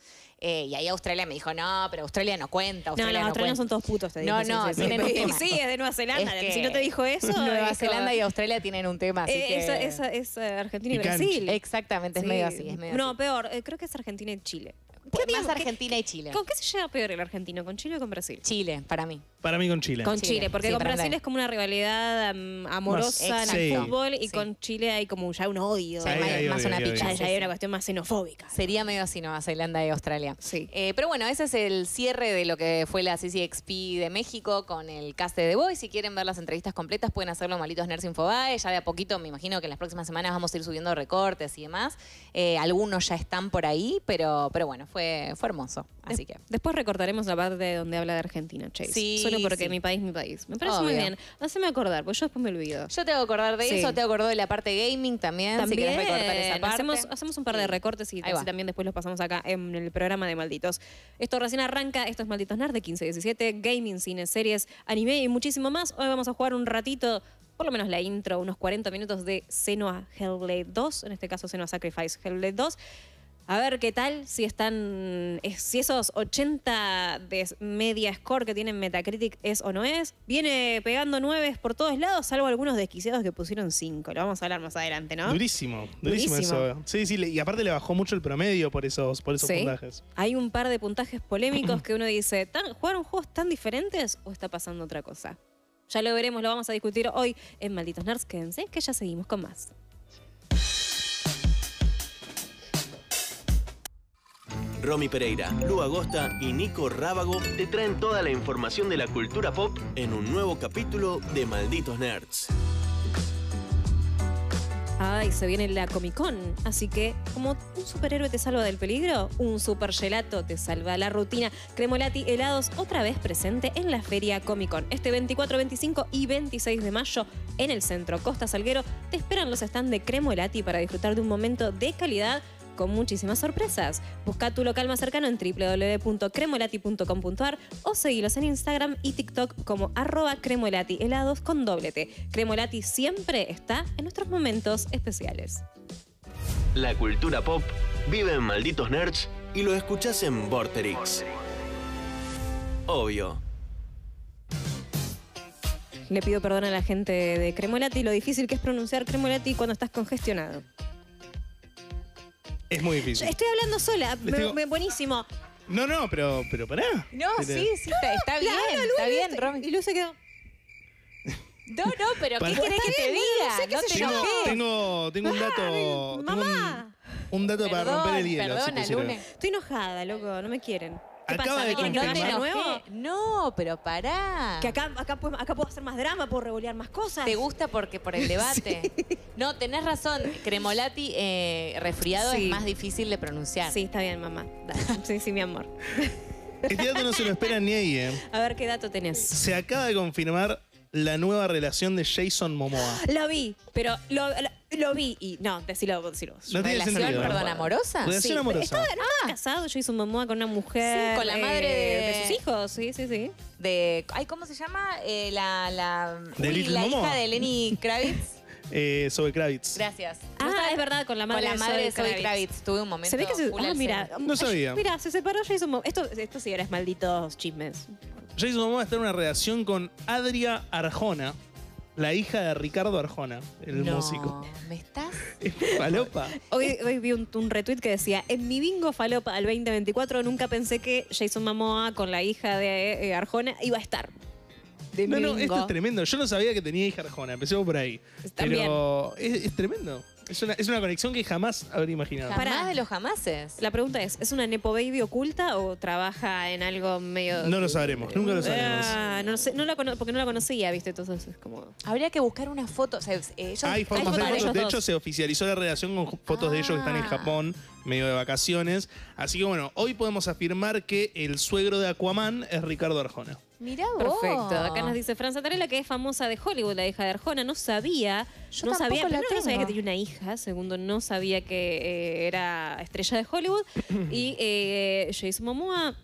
Eh, y ahí Australia me dijo, no, pero Australia no cuenta. Australia no, Australia no son todos putos, te digo. No, no, sí, es de Nueva Zelanda. si no te dijo eso. Nueva Zelanda y Australia tienen un tema. Eh, así es Argentina y, Brasil. Exactamente, es medio así. no, peor, eh, creo que es Argentina y Chile. ¿Qué pues, más Argentina y Chile. ¿Con qué se lleva peor el argentino? ¿Con Chile o con Brasil? Chile, para mí. Para mí con Chile. Con Chile, porque con Brasil es como una rivalidad amorosa en el fútbol y con Chile hay como ya un odio. Hay, más, una picha. hay una cuestión más xenofóbica. Sería medio así Nueva Zelanda y Australia. Sí. Eh, pero bueno, ese es el cierre de lo que fue la CCXP de México con el cast de The Si quieren ver las entrevistas completas pueden hacerlo Malitos Nerds Infobae. Ya de a poquito me imagino que en las próximas semanas vamos a ir subiendo recortes y demás. Eh, algunos ya están por ahí, pero, pero bueno, fue fue, hermoso. Así que. Después recortaremos la parte donde habla de Argentina, Chase. Solo porque mi país, mi país. Me parece muy bien. Haceme acordar, porque yo después me olvido. Yo te voy a acordar de eso, te acordó de la parte gaming también. También. Hacemos, hacemos un par de recortes y también después los pasamos acá en el programa de Malditos. Esto recién arranca, estos es Malditos Nerd de 15-17, gaming, cine, series, anime y muchísimo más. Hoy vamos a jugar un ratito por lo menos la intro, unos 40 minutos de Senua Hellblade 2, en este caso Senua Sacrifice Hellblade 2. A ver qué tal si están, eh, si esos 80 de media score que tienen Metacritic es o no es. Viene pegando 9 por todos lados, salvo algunos desquiciados que pusieron 5. Lo vamos a hablar más adelante, ¿no? Durísimo, durísimo, eso. Sí, sí, y aparte le bajó mucho el promedio por esos, por puntajes. Hay un par de puntajes polémicos que uno dice, ¿jugaron juegos tan diferentes o está pasando otra cosa? Ya lo veremos, lo vamos a discutir hoy en Malditos Nerds. Quédense, que ya seguimos con más. Romy Pereira, Lu Agosta y Nico Rábago te traen toda la información de la cultura pop en un nuevo capítulo de Malditos Nerds. Ay, se viene la Comic Con, así que como un superhéroe te salva del peligro, un super te salva la rutina. Cremolati Helados otra vez presente en la feria Comic Con. Este 24, 25 y 26 de mayo en el centro Costa Salguero te esperan los stands de Cremolati para disfrutar de un momento de calidad con muchísimas sorpresas. Busca tu local más cercano en www.cremolati.com.ar o seguilos en Instagram y TikTok como arroba cremolati helados con doble T. Cremolati siempre está en nuestros momentos especiales. La cultura pop vive en Malditos Nerds y lo escuchas en Vorterix. Obvio. Le pido perdón a la gente de Cremolati lo difícil que es pronunciar Cremolati cuando estás congestionado. Es muy difícil. Estoy hablando sola, me- buenísimo. No, no, pero, pero pará. No, sí, sí, está, bien, está bien, Romy. Y Luz se quedó. No, no, pero ¿qué quieres querés que te no sé diga? No te Tengo, tengo, un dato. mamá. Un, dato para romper el hielo. perdona, Estoy enojada, loco, no me quieren. ¿Qué ¿No No, pero pará. Que acá, puedo, hacer más drama, puedo revolear más cosas. ¿Te gusta porque por el debate? No, tenés razón. Cremolati eh, resfriado es más difícil de pronunciar. Sí, está bien, mamá. Sí, sí, mi amor. Este dato no se lo espera ni ahí, ¿eh? A ver qué dato tenés. Se acaba de confirmar la nueva relación de Jason Momoa. Lo vi, pero lo, vi y. No, decilo, vos No ¿Relación, amorosa? Sí. amorosa. Estaba, no ah. casado Jason Momoa con una mujer. Sí, con la eh, madre de- sus hijos, sí, sí, sí. De, ay, ¿cómo se llama? Eh, la la, hija de Lenny Kravitz. Eh, Zoe Kravitz. Gracias. Ah, es verdad, con la madre, de Kravitz. Tuve un momento. Se ah, mira. No sabía. Mira, se separó Jason Momoa. Esto, esto sí eres es malditos chismes. Jason Momoa estar en una reacción con Adria Arjona, la hija de Ricardo Arjona, el músico. ¿Me estás? falopa. Hoy, vi un, un, retweet que decía: En mi bingo falopa al 2024 nunca pensé que Jason Momoa con la hija de eh, Arjona iba a estar. no, no, esto es tremendo. Yo no sabía que tenía hija Arjona, empecemos por ahí. Pero es tremendo. Es una, conexión que jamás habría imaginado. Jamás de los jamases. La pregunta es, ¿es una Nepo Baby oculta o trabaja en algo medio...? No lo sabremos, eh, nunca lo sabremos. Ah, porque no la conocía, viste, entonces es como... Habría que buscar una foto. Eh, hay fotos, de ellos de hecho se oficializó la relación con fotos de ellos que están en ah. Japón, medio de vacaciones. Así que bueno, hoy podemos afirmar que el suegro de Aquaman es Ricardo Arjona. Mirá vos. Perfecto. Acá nos dice Franza Tarela, que es famosa de Hollywood, la hija de Arjona. No sabía. Yo no sabía, la no sabía que tenía una hija. Segundo, no sabía que eh, era estrella de Hollywood. y eh, Jason Momoa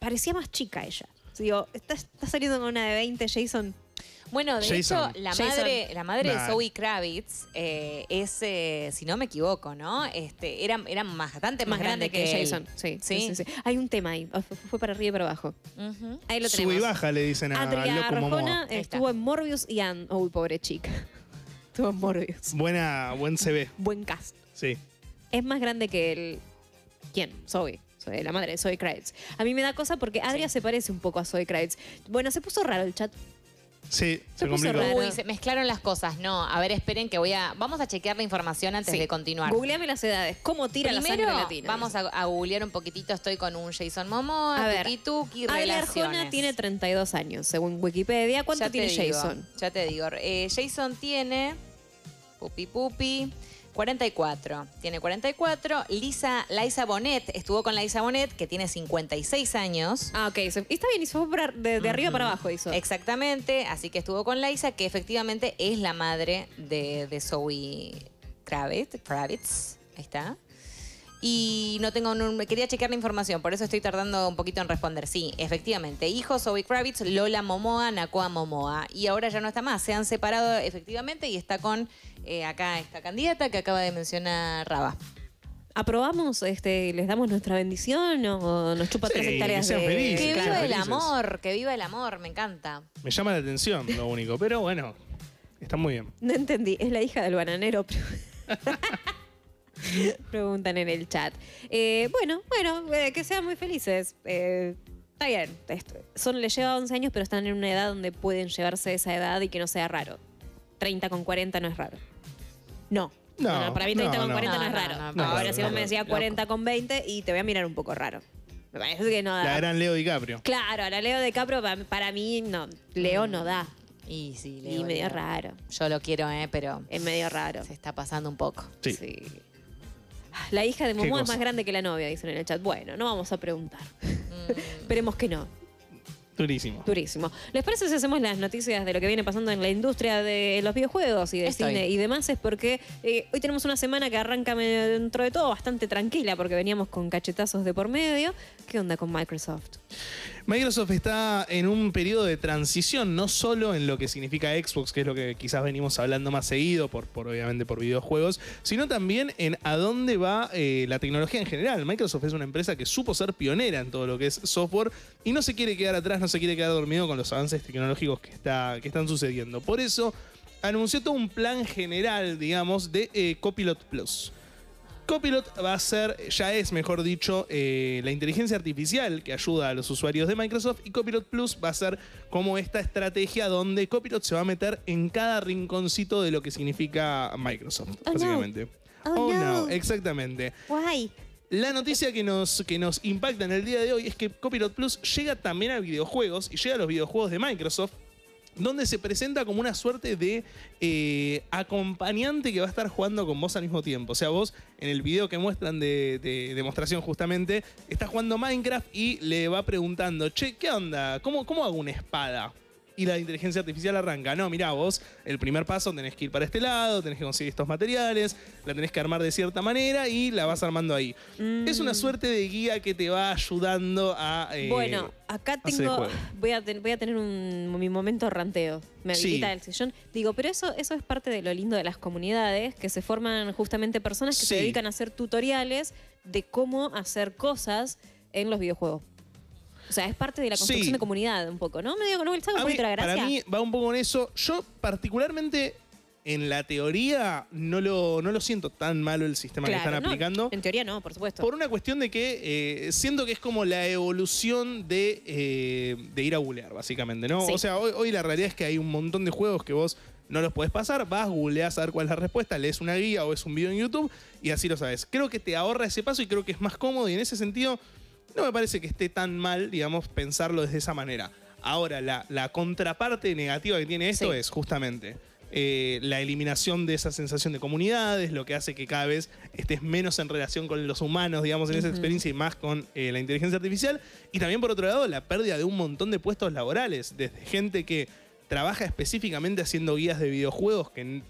parecía más chica ella. Digo, está, está saliendo con una de 20, Jason. Bueno, de hecho, la madre, de Zoe Kravitz eh, es, eh, si no me equivoco, ¿no? Este, era, era bastante más, grande, que, Jason. Sí, ¿Sí? Sí, Hay un tema ahí. Fue para arriba y para abajo. Ahí lo tenemos. Sub y baja le dicen a Andrea Loco estuvo en Morbius y Ann. Uy, pobre chica. estuvo en Morbius. Buena, buen CV. Buen cast. Sí. Es más grande que el... ¿Quién? Zoe la madre de Zoe Kravitz. A mí me da cosa porque Adria se parece un poco a Zoe Kravitz. Bueno, se puso raro el chat Sí, se, mezclaron las cosas. No, a ver, esperen que voy a... Vamos a chequear la información antes de continuar. Googleame las edades. ¿Cómo tira Primero, la latina? vamos a, googlear un poquitito. Estoy con un Jason Momoa, a ver, tuki, tiene 32 años, según Wikipedia. ¿Cuánto tiene Jason? ya te digo. Eh, Jason tiene... Pupi Pupi... 44. Tiene 44. Lisa, Liza Bonet estuvo con Laisa Bonet, que tiene 56 años. Ah, ok. Está bien, hizo de, de arriba para abajo hizo. Exactamente. Así que estuvo con Laisa, que efectivamente es la madre de, Zoe Kravitz. Kravitz. Ahí está. Y no tengo me quería chequear la información, por eso estoy tardando un poquito en responder. Sí, efectivamente, hijo Zoe Kravitz, Lola Momoa, Nakoa Momoa. Y ahora ya no está más, se han separado efectivamente y está con eh, acá esta candidata que acaba de mencionar Raba. ¿Aprobamos? Este, ¿Les damos nuestra bendición o nos chupa tres hectáreas que sean que viva el amor, que viva el amor, me encanta. Me llama la atención lo único, pero bueno, está muy bien. No entendí, es la hija del bananero. Preguntan en el chat. Eh, bueno, bueno, eh, que sean muy felices. está bien, son, les lleva 11 años, pero están en una edad donde pueden llevarse esa edad y que no sea raro. 30 con 40 no es raro. No. para mí 30 con 40 no, es raro. Ahora si vos me decías 40 con 20 y te voy a mirar un poco raro. Me parece que no da. La gran Leo DiCaprio. Claro, la Leo DiCaprio para, para mí no. Leo no mm. da. Y sí, Y medio raro. Yo lo quiero, ¿eh? Pero. Es medio raro. Se está pasando un poco. Sí. La hija de Momo es más grande que la novia, dicen en el chat. Bueno, no vamos a preguntar. Mm. Esperemos que no. Durísimo. Durísimo. ¿Les parece si hacemos las noticias de lo que viene pasando en la industria de los videojuegos y de cine y demás? Es porque eh, hoy tenemos una semana que arranca dentro de todo bastante tranquila porque veníamos con cachetazos de por medio. ¿Qué onda con Microsoft? Microsoft está en un periodo de transición, no solo en lo que significa Xbox, que es lo que quizás venimos hablando más seguido, por, obviamente por videojuegos, sino también en a dónde va eh, la tecnología en general. Microsoft es una empresa que supo ser pionera en todo lo que es software y no se quiere quedar atrás, no se quiere quedar dormido con los avances tecnológicos que, está, que están sucediendo. Por eso anunció todo un plan general, digamos, de eh, Copilot Plus Copilot va a ser, ya es mejor dicho, eh, la inteligencia artificial que ayuda a los usuarios de Microsoft y Copilot Plus va a ser como esta estrategia donde Copilot se va a meter en cada rinconcito de lo que significa Microsoft, oh, básicamente. Oh, oh no. exactamente. La noticia que nos, que nos impacta en el día de hoy es que Copilot Plus llega también a videojuegos y llega a los videojuegos de Microsoft donde se presenta como una suerte de eh, acompañante que va a estar jugando con vos al mismo tiempo. O sea, vos en el video que muestran de, de demostración justamente, está jugando Minecraft y le va preguntando, che, ¿qué onda? cómo hago una espada? y la inteligencia artificial arranca. No, mirá, vos el primer paso tenés que ir para este lado, tenés que conseguir estos materiales, la tenés que armar de cierta manera y la vas armando ahí. Es una mm. suerte de guía que te va ayudando a. Eh, bueno, acá tengo. Voy a, voy a, tener un, mi momento ranteo. Me habilita del el sillón. Digo, pero eso, eso es parte de lo lindo de las comunidades, que se forman justamente personas que se dedican a hacer tutoriales de cómo hacer cosas en los videojuegos. O sea, es parte de la construcción de comunidad un poco, ¿no? Me digo, no, el un poquito la gracia. Para mí va un poco en eso. Yo particularmente en la teoría no lo, no lo siento tan malo el sistema que están aplicando. En teoría no, por supuesto. Por una cuestión de que eh, siento que es como la evolución de, eh, ir a googlear, básicamente, ¿no? O sea, hoy, la realidad es que hay un montón de juegos que vos no los podés pasar, vas, googleás a ver cuál es la respuesta, lees una guía o es un video en YouTube y así lo sabes. Creo que te ahorra ese paso y creo que es más cómodo y en ese sentido no me parece que esté tan mal, digamos, pensarlo desde esa manera. Ahora, la, contraparte negativa que tiene esto es justamente eh, la eliminación de esa sensación de comunidades, lo que hace que cada vez estés menos en relación con los humanos, digamos, en esa experiencia y más con eh, la inteligencia artificial. Y también, por otro lado, la pérdida de un montón de puestos laborales, desde gente que trabaja específicamente haciendo guías de videojuegos que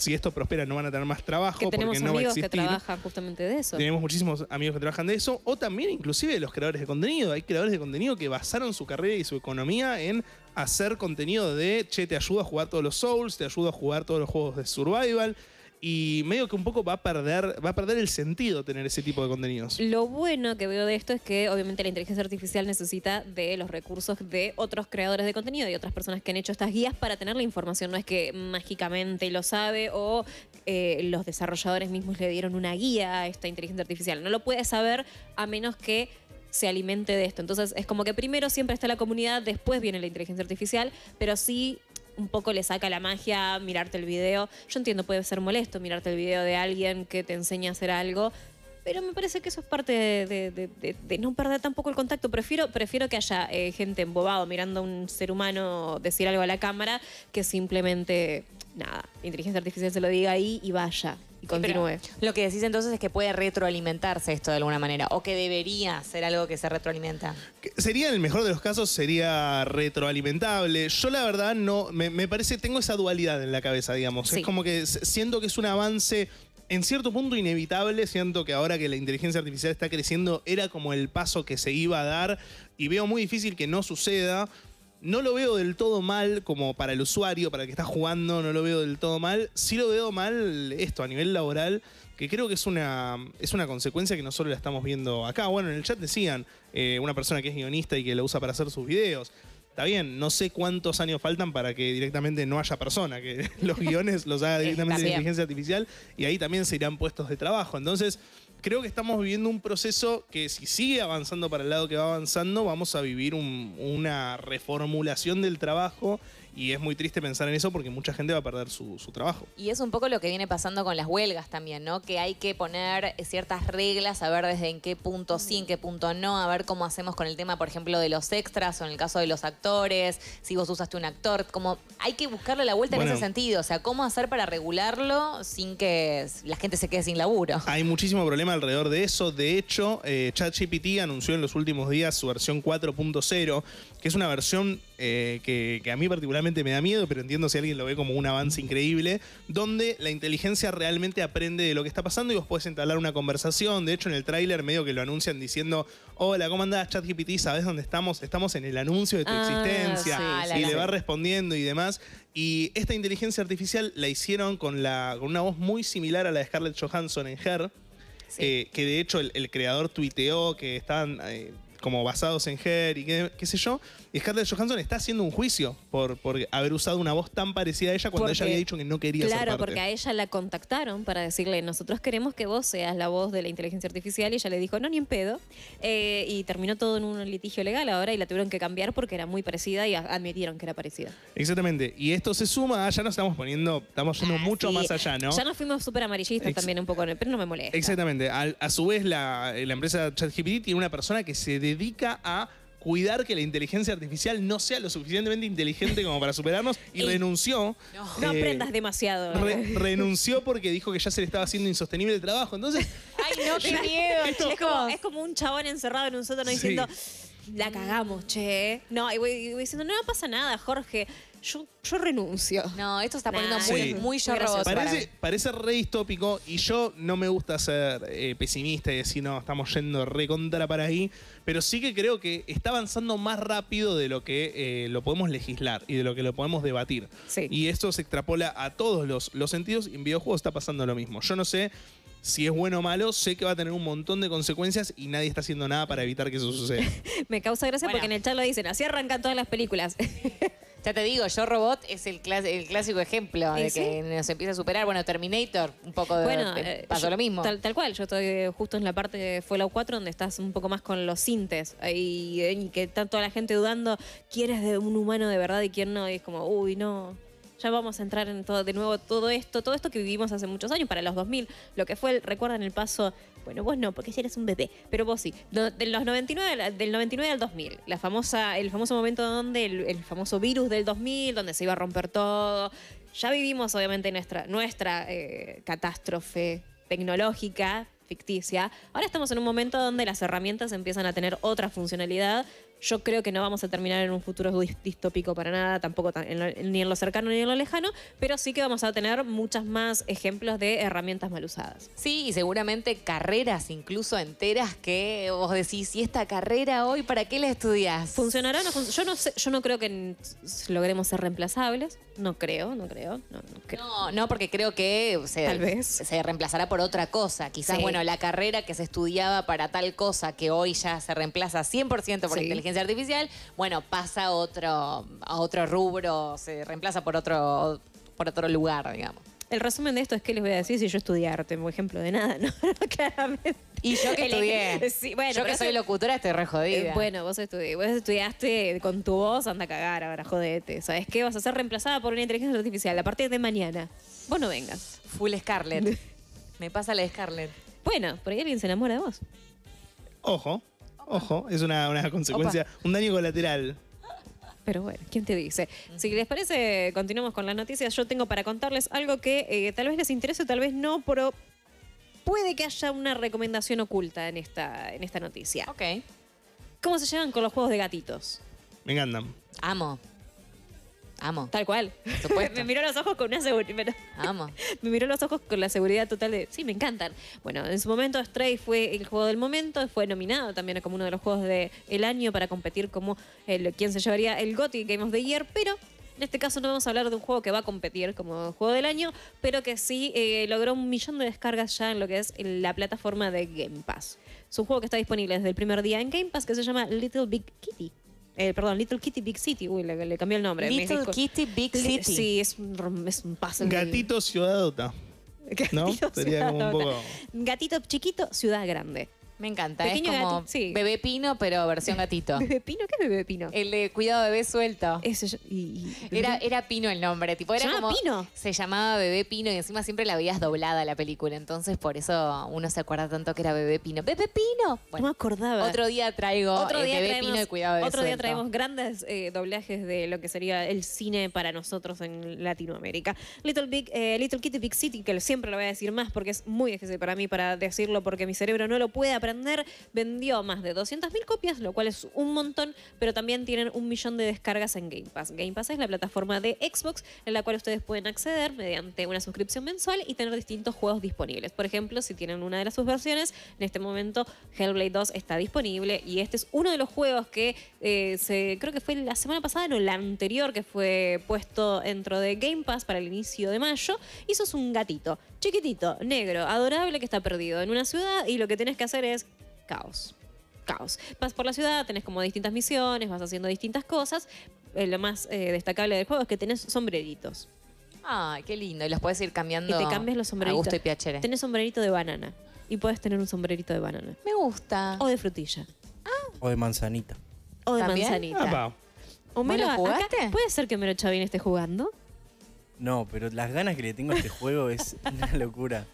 si esto prospera no van a tener más trabajo. porque no va a existir. que trabajan justamente de eso. Tenemos muchísimos amigos que trabajan de eso. O también inclusive los creadores de contenido. Hay creadores de contenido que basaron su carrera y su economía en hacer contenido de, che, te ayudo a jugar todos los Souls, te ayudo a jugar todos los juegos de Survival, y medio que un poco va a perder va a perder el sentido tener ese tipo de contenidos. Lo bueno que veo de esto es que obviamente la inteligencia artificial necesita de los recursos de otros creadores de contenido y otras personas que han hecho estas guías para tener la información. No es que mágicamente lo sabe o eh, los desarrolladores mismos le dieron una guía a esta inteligencia artificial. No lo puede saber a menos que se alimente de esto. Entonces es como que primero siempre está la comunidad, después viene la inteligencia artificial, pero sí un poco le saca la magia mirarte el video. Yo entiendo, puede ser molesto mirarte el video de alguien que te enseña a hacer algo, pero me parece que eso es parte de, no perder tampoco el contacto. Prefiero, prefiero que haya eh, gente embobado mirando a un ser humano decir algo a la cámara que simplemente, nada, inteligencia artificial se lo diga ahí y vaya y continúe. lo que decís entonces es que puede retroalimentarse esto de alguna manera, o que debería ser algo que se retroalimenta. sería, en el mejor de los casos, sería retroalimentable. Yo la verdad no, me, parece, tengo esa dualidad en la cabeza, digamos. Es como que siento que es un avance en cierto punto inevitable, siento que ahora que la inteligencia artificial está creciendo, era como el paso que se iba a dar y veo muy difícil que no suceda. No lo veo del todo mal como para el usuario, para el que está jugando, no lo veo del todo mal. Sí lo veo mal esto a nivel laboral, que creo que es una, es una consecuencia que nosotros la estamos viendo acá. Bueno, en el chat decían eh, una persona que es guionista y que lo usa para hacer sus videos. Está bien, no sé cuántos años faltan para que directamente no haya persona, que los guiones los haga directamente la inteligencia artificial y ahí también se irán puestos de trabajo. Entonces, creo que estamos viviendo un proceso que si sigue avanzando para el lado que va avanzando, vamos a vivir una reformulación del trabajo y es muy triste pensar en eso porque mucha gente va a perder su, trabajo. Y es un poco lo que viene pasando con las huelgas también, ¿no? Que hay que poner ciertas reglas, a ver desde en qué punto sí, en qué punto no, a ver cómo hacemos con el tema, por ejemplo, de los extras o en el caso de los actores, si vos usaste un actor, como hay que buscarle la vuelta en ese sentido, o sea, cómo hacer para regularlo sin que la gente se quede sin laburo. Hay muchísimo problema alrededor de eso, de hecho, eh, ChatGPT anunció en los últimos días su versión 4.0, que es una versión eh, que a mí particularmente me da miedo, pero entiendo si alguien lo ve como un avance increíble, donde la inteligencia realmente aprende de lo que está pasando y vos podés entablar una conversación. De hecho, en el tráiler medio que lo anuncian diciendo, hola, ¿cómo andás, ChatGPT? ¿Sabés dónde estamos? Estamos en el anuncio de tu ah, existencia. y le va respondiendo y demás. Y esta inteligencia artificial la hicieron con, la, con una voz muy similar a la de Scarlett Johansson en Her. Eh, que de hecho el, creador tuiteó que estaban eh, como basados en Her y qué, sé yo. Y Scarlett Johansson está haciendo un juicio por, por haber usado una voz tan parecida a ella cuando ella había dicho que no quería claro, ser Claro, porque a ella la contactaron para decirle, nosotros queremos que vos seas la voz de la inteligencia artificial y ella le dijo, no, ni en pedo. Eh, y terminó todo en un litigio legal ahora y la tuvieron que cambiar porque era muy parecida y admitieron que era parecida. Exactamente. Y esto se suma, ah, ya nos estamos poniendo, estamos yendo ah, mucho más allá, ¿no? Ya nos fuimos súper amarillistas también un poco, pero no me molesta. Exactamente. A, su vez, la, la empresa ChatGPT tiene una persona que se dedica a cuidar que la inteligencia artificial no sea lo suficientemente inteligente como para superarnos y, renunció. No, eh, aprendas demasiado. renunció porque dijo que ya se le estaba haciendo insostenible el trabajo. Entonces. Ay, no, qué miedo, es, como, un chabón encerrado en un sótano diciendo. La cagamos, che. No, y voy, diciendo, no, no pasa nada, Jorge yo, renuncio. No, esto está poniendo muy, Parece, eh. parece re distópico y yo no me gusta ser eh, pesimista y decir, no, estamos yendo re contra para ahí, pero sí que creo que está avanzando más rápido de lo que eh, lo podemos legislar y de lo que lo podemos debatir. Y esto se extrapola a todos los, los sentidos y en videojuegos está pasando lo mismo. Yo no sé si es bueno o malo, sé que va a tener un montón de consecuencias y nadie está haciendo nada para evitar que eso suceda. Me causa gracia porque en el chat lo dicen, así arrancan todas las películas. ya te digo, Yo Robot es el, el clásico ejemplo de que nos empieza a superar. Bueno, Terminator, un poco de, bueno, eh, pasó lo mismo. Tal, cual, yo estoy eh, justo en la parte de Fallout 4 donde estás un poco más con los sintes eh, y, que está toda la gente dudando quién es de un humano de verdad y quién no. Y es como, uy, no ya vamos a entrar en todo de nuevo todo esto, todo esto que vivimos hace muchos años, para los 2000, lo que fue, el, recuerdan el paso, bueno, vos no, porque ya eres un bebé, pero vos sí, de los 99, del 99 al 2000, la famosa, el famoso momento donde el, famoso virus del 2000, donde se iba a romper todo, ya vivimos obviamente nuestra, nuestra eh, catástrofe tecnológica, ficticia. Ahora estamos en un momento donde las herramientas empiezan a tener otra funcionalidad yo creo que no vamos a terminar en un futuro distópico para nada, tampoco ni en lo cercano ni en lo lejano, pero sí que vamos a tener muchas más ejemplos de herramientas mal usadas. Sí, y seguramente carreras incluso enteras que os decís, ¿y esta carrera hoy para qué la estudias? ¿Funcionará? yo, no sé, yo no creo que logremos ser reemplazables, no creo, no creo. No, no, porque creo que se, Tal se reemplazará por otra cosa. Quizás, bueno, la carrera que se estudiaba para tal cosa que hoy ya se reemplaza 100% por inteligencia artificial, bueno, pasa a otro, a otro rubro, se reemplaza por otro, por otro lugar, digamos. El resumen de esto es que les voy a decir si yo estudié arte, por ejemplo, de nada, ¿no? Claramente. Y yo que estudié. bueno, yo que soy locutora estoy re jodida. Eh, bueno, vos, vos estudiaste con tu voz, anda a cagar ahora, jodete. ¿Sabes qué? Vas a ser reemplazada por una inteligencia artificial a partir de mañana. Vos no vengas. Full Scarlett. Me pasa la Scarlett. Bueno, por ahí alguien se enamora de vos. Ojo ojo, es una, consecuencia, un daño colateral. Pero bueno, ¿quién te dice? Si les parece, continuamos con las noticias. Yo tengo para contarles algo que eh, tal vez les interese, tal vez no, pero puede que haya una recomendación oculta en esta, en esta noticia. Ok. ¿Cómo se llevan con los juegos de gatitos? Me encantan. Amo. Amo. Tal cual. me miró los ojos con una seguridad. me miró los ojos con la seguridad total de. Sí, me encantan. Bueno, en su momento Stray fue el juego del momento, fue nominado también como uno de los juegos del año para competir como el, quien se llevaría el GOTY Game of the Year, pero en este caso no vamos a hablar de un juego que va a competir como juego del año, pero que sí eh, logró un millón de descargas ya en lo que es la plataforma de Game Pass. Es un juego que está disponible desde el primer día en Game Pass que se llama Little Big Kitty eh, perdón, Little Kitty Big City, uy, le, cambió el nombre. Little Kitty Big City. Sí, es un, es un paso. Gatito Ciudadota. ¿No? Sería un poco... Gatito chiquito, ciudad grande. Me encanta, es como bebé pino, pero versión gatito. ¿Bebé pino? ¿Qué es bebé pino? El de cuidado bebé suelto. Eso, Era, era Pino el nombre, tipo era ¿Se llamaba Pino? se llamaba Bebé Pino y encima siempre la veías doblada la película, entonces por eso uno se acuerda tanto que era Bebé Pino. Bebé Pino. no me acordaba. otro día traigo Otro eh, Bebé traemos, Pino y cuidado bebé otro día traemos grandes eh, doblajes de lo que sería el cine para nosotros en Latinoamérica. Little eh, Little Kitty Big City, que siempre lo voy a decir más porque es muy difícil para mí para decirlo porque mi cerebro no lo puede vendió más de 200.000 copias, lo cual es un montón, pero también tienen un millón de descargas en Game Pass. Game Pass es la plataforma de Xbox en la cual ustedes pueden acceder mediante una suscripción mensual y tener distintos juegos disponibles. Por ejemplo, si tienen una de las sus versiones, en este momento Hellblade 2 está disponible y este es uno de los juegos que eh, creo que fue la semana pasada, no la anterior, que fue puesto dentro de Game Pass para el inicio de mayo. Y sos un gatito, chiquitito, negro, adorable que está perdido en una ciudad y lo que tienes que hacer es caos. Caos. Vas por la ciudad, tenés como distintas misiones, vas haciendo distintas cosas. Eh, lo más eh, destacable del juego es que tenés sombreritos. Ah, qué lindo. Y los puedes ir cambiando. Y te cambias los sombreritos. A gusto y piachere. Tenés sombrerito de banana. Y puedes tener un sombrerito de banana. Me gusta. O de frutilla. O de manzanita. O de manzanita. o lo jugaste? ¿Puede ser que Mero Chavín esté jugando? No, pero las ganas que le tengo a este juego es una locura.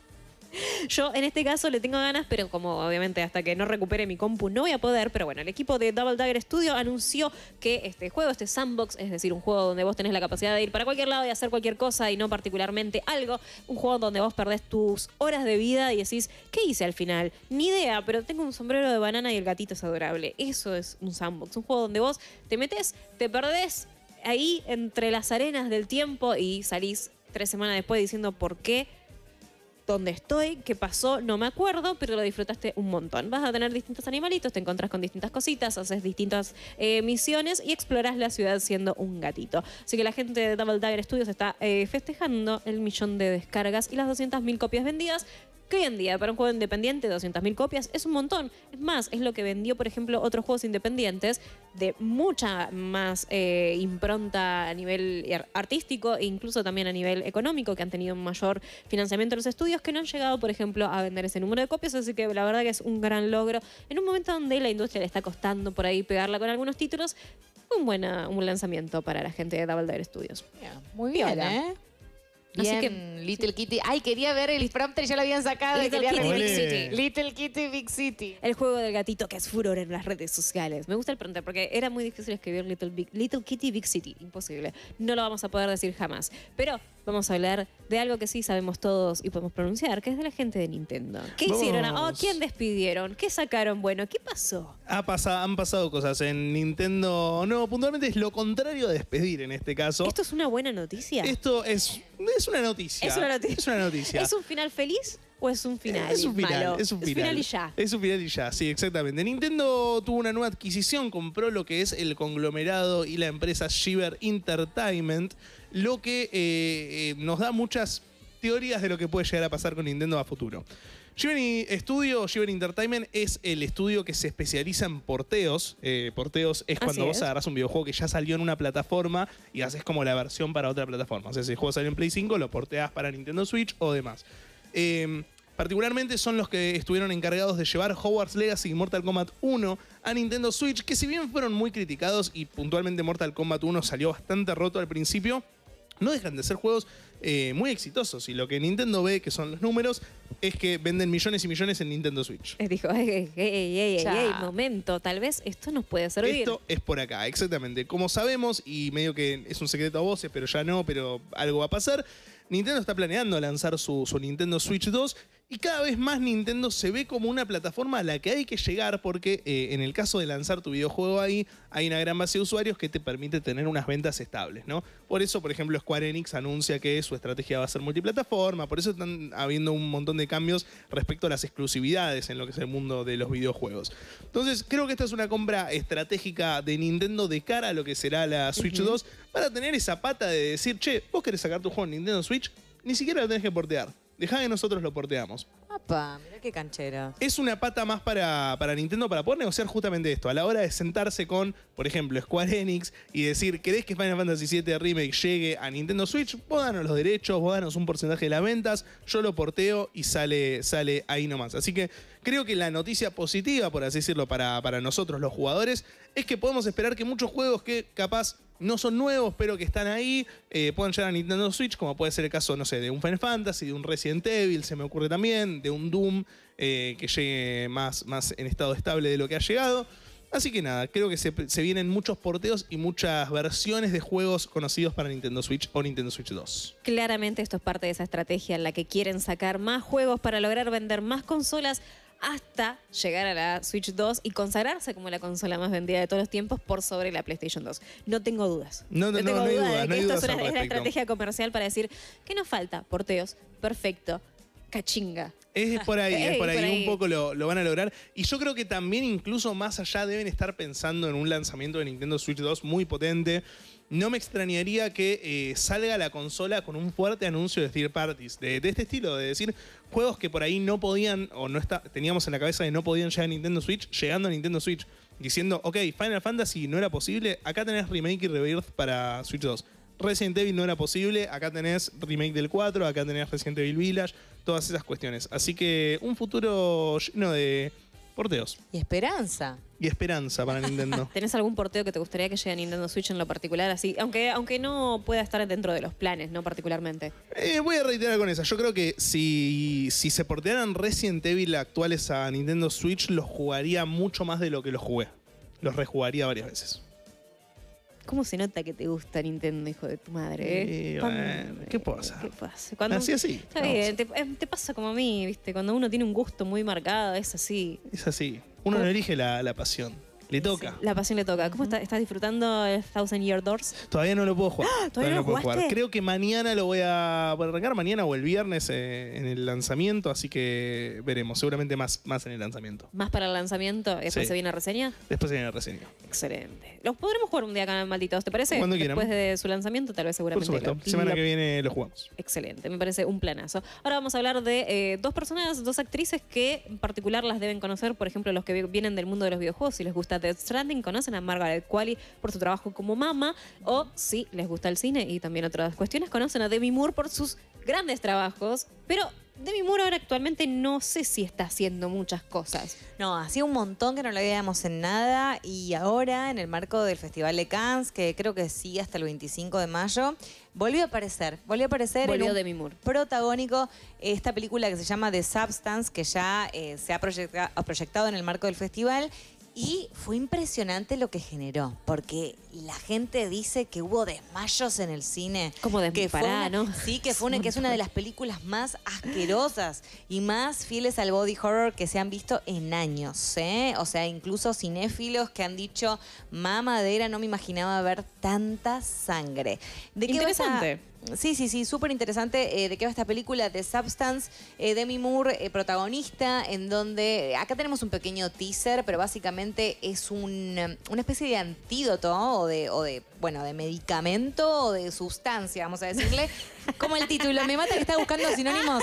Yo en este caso le tengo ganas, pero como obviamente hasta que no recupere mi compu no voy a poder, pero bueno, el equipo de Double Dagger Studio anunció que este juego, este sandbox, es decir, un juego donde vos tenés la capacidad de ir para cualquier lado y hacer cualquier cosa y no particularmente algo, un juego donde vos perdés tus horas de vida y decís, ¿qué hice al final? Ni idea, pero tengo un sombrero de banana y el gatito es adorable. Eso es un sandbox, un juego donde vos te metes, te perdés ahí entre las arenas del tiempo y salís tres semanas después diciendo por qué dónde estoy, qué pasó, no me acuerdo, pero lo disfrutaste un montón. Vas a tener distintos animalitos, te encontrás con distintas cositas, haces distintas eh, misiones y exploras la ciudad siendo un gatito. Así que la gente de Double Dagger Studios está eh, festejando el millón de descargas y las 200.000 copias vendidas hoy en día para un juego independiente 200.000 copias es un montón. Es más, es lo que vendió, por ejemplo, otros juegos independientes de mucha más eh, impronta a nivel artístico e incluso también a nivel económico, que han tenido un mayor financiamiento en los estudios, que no han llegado, por ejemplo, a vender ese número de copias. Así que la verdad que es un gran logro. En un momento donde la industria le está costando por ahí pegarla con algunos títulos, fue un, un buen lanzamiento para la gente de Double Dare Studios. muy bien, ¿eh? Así que, mm, Little Kitty. Ay, quería ver el y ya lo habían sacado. Little Kitty, Big City. Little Kitty, Big City. El juego del gatito que es furor en las redes sociales. Me gusta el preguntar, porque era muy difícil escribir Little Kitty, Big City. Imposible. No lo vamos a poder decir jamás. Pero vamos a hablar de algo que sí sabemos todos y podemos pronunciar, que es de la gente de Nintendo. ¿Qué hicieron? Ah, ¿Quién despidieron? ¿Qué sacaron? Bueno, ¿qué pasó? Ha pasado, han pasado cosas en Nintendo. No, puntualmente es lo contrario de despedir en este caso. ¿Esto es una buena noticia? Esto es, es una noticia. Es una noticia. Es una noticia. ¿Es un final feliz? es un final? Es un final, es un final. y ya. Es un final y ya, sí, exactamente. Nintendo tuvo una nueva adquisición, compró lo que es el conglomerado y la empresa Shiver Entertainment, lo que eh, eh, nos da muchas teorías de lo que puede llegar a pasar con Nintendo a futuro. Shiver Studio, Entertainment es el estudio que se especializa en porteos. Eh, porteos es cuando vos agarras un videojuego que ya salió en una plataforma y haces como la versión para otra plataforma. O sea, si el juego sale en Play 5, lo porteas para Nintendo Switch o demás. Eh, Particularmente son los que estuvieron encargados de llevar Hogwarts Legacy y Mortal Kombat 1 a Nintendo Switch, que si bien fueron muy criticados y puntualmente Mortal Kombat 1 salió bastante roto al principio, no dejan de ser juegos eh, muy exitosos. Y lo que Nintendo ve, que son los números, es que venden millones y millones en Nintendo Switch. Dijo, hey, hey, ey, momento, tal vez esto nos puede servir. Esto es por acá, exactamente. Como sabemos, y medio que es un secreto a voces, pero ya no, pero algo va a pasar. Nintendo está planeando lanzar su Nintendo Switch 2 y cada vez más Nintendo se ve como una plataforma a la que hay que llegar porque eh, en el caso de lanzar tu videojuego ahí hay una gran base de usuarios que te permite tener unas ventas estables, ¿no? Por eso, por ejemplo, Square Enix anuncia que su estrategia va a ser multiplataforma, por eso están habiendo un montón de cambios respecto a las exclusividades en lo que es el mundo de los videojuegos. Entonces, creo que esta es una compra estratégica de Nintendo de cara a lo que será la Switch 2 para tener esa pata de decir, che, vos querés sacar tu juego en Nintendo Switch, ni siquiera lo tenés que portear Deja que nosotros lo porteamos mirá qué canchera. Es una pata más para, para Nintendo para poder negociar justamente esto. A la hora de sentarse con, por ejemplo, Square Enix y decir, ¿querés que Final Fantasy VII Remake llegue a Nintendo Switch? Vos danos los derechos, vos danos un porcentaje de las ventas, yo lo porteo y sale, sale ahí nomás. Así que creo que la noticia positiva, por así decirlo, para, para nosotros los jugadores, es que podemos esperar que muchos juegos que capaz no son nuevos, pero que están ahí, eh, puedan llegar a Nintendo Switch, como puede ser el caso, no sé, de un Final Fantasy, de un Resident Evil, se me ocurre también, de un Doom eh, que llegue más, más en estado estable de lo que ha llegado. Así que nada, creo que se, vienen muchos porteos y muchas versiones de juegos conocidos para Nintendo Switch o Nintendo Switch 2. Claramente esto es parte de esa estrategia en la que quieren sacar más juegos para lograr vender más consolas hasta llegar a la Switch 2 y consagrarse como la consola más vendida de todos los tiempos por sobre la PlayStation 2. No tengo dudas. No, no, no tengo esto es una, estrategia comercial para decir, que nos falta? Porteos, perfecto chinga Es por ahí, es por ahí, un poco lo, van a lograr. Y yo creo que también incluso más allá deben estar pensando en un lanzamiento de Nintendo Switch 2 muy potente. No me extrañaría que eh, salga la consola con un fuerte anuncio de Steel Parties, de, este estilo, de decir juegos que por ahí no podían o no está, teníamos en la cabeza de no podían llegar a Nintendo Switch, llegando a Nintendo Switch, diciendo, ok, Final Fantasy no era posible, acá tenés Remake y Rebirth para Switch 2 Resident Evil no era posible, acá tenés remake del 4, acá tenés Resident Evil Village, todas esas cuestiones. Así que un futuro lleno de porteos. Y esperanza. Y esperanza para Nintendo. ¿Tenés algún porteo que te gustaría que llegue a Nintendo Switch en lo particular? Así, aunque, aunque no pueda estar dentro de los planes, ¿no? Particularmente. Eh, voy a reiterar con esa. Yo creo que si, si se portearan Resident Evil actuales a Nintendo Switch, los jugaría mucho más de lo que los jugué. Los rejugaría varias veces. ¿Cómo se nota que te gusta Nintendo, hijo de tu madre? Eh, ¿Qué pasa? ¿Qué pasa? así, así. Está bien, eh, te, pasa como a mí, ¿viste? Cuando uno tiene un gusto muy marcado, es así. Es así. Uno no elige la, la pasión. Le toca. la pasión le toca. ¿Cómo estás disfrutando el Thousand Year Doors? Todavía no lo puedo jugar. ¡Ah! ¿Todavía, no lo puedo jugar. Creo que mañana lo voy a arrancar, mañana o el viernes eh, en el lanzamiento, así que veremos. Seguramente más, más en el lanzamiento. ¿Más para el lanzamiento? ¿Después se viene reseña? Después se viene reseña. Excelente. Los podremos jugar un día acá, malditos, ¿te parece? Cuando quieran. Después de su lanzamiento, tal vez seguramente. Por supuesto. Semana que viene lo jugamos. Excelente, me parece un planazo. Ahora vamos a hablar de eh, dos personas, dos actrices que en particular las deben conocer, por ejemplo, los que vienen del mundo de los videojuegos, y les gusta Dead Stranding, conocen a Margaret Qualley por su trabajo como mamá, o si les gusta el cine y también otras cuestiones, conocen a Demi Moore por sus grandes trabajos, pero Demi Moore ahora actualmente no sé si está haciendo muchas cosas. No, hacía un montón que no la veíamos en nada y ahora en el marco del Festival de Cannes, que creo que sigue hasta el 25 de mayo, volvió a aparecer, volvió a aparecer Demi Moore. protagónico esta película que se llama The Substance, que ya eh, se ha proyectado en el marco del festival y fue impresionante lo que generó, porque la gente dice que hubo desmayos en el cine. Como desparada, ¿no? Sí, que, fue que es una de las películas más asquerosas y más fieles al body horror que se han visto en años. ¿eh? O sea, incluso cinéfilos que han dicho, mamadera, no me imaginaba ver tanta sangre. Interesante. Sí, sí, sí, súper interesante. Eh, ¿De qué va esta película? ...De Substance, eh, Demi Moore, protagonista, en donde acá tenemos un pequeño teaser, pero básicamente es un, um, una especie de antídoto o de, de, bueno, de medicamento o de sustancia, vamos a decirle, como el título, me mata que está buscando sinónimos.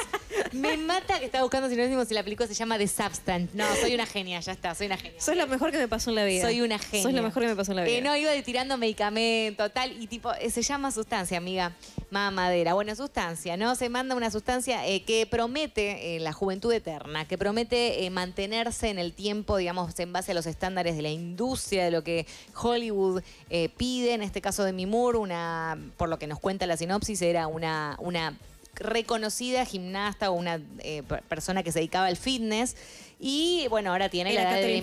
Me mata que está buscando sinónimos y la película se llama The Substance. No, soy una genia, ya está, soy una genia. Soy lo mejor que me pasó en la vida. Soy una genia. soy lo mejor que me pasó en la vida. Que no, iba tirando medicamento, tal, y tipo, eh, se llama sustancia, amiga. Mamadera, bueno, sustancia, ¿no? Se manda una sustancia eh, que promete eh, la juventud eterna, que promete mantenerse en el tiempo, digamos, en base a los estándares de la industria, de lo que Hollywood pide. En este caso de Mimur, una, por lo que nos cuenta la sinopsis, era una una, reconocida gimnasta o una eh, persona que se dedicaba al fitness. Y bueno, ahora tiene la edad de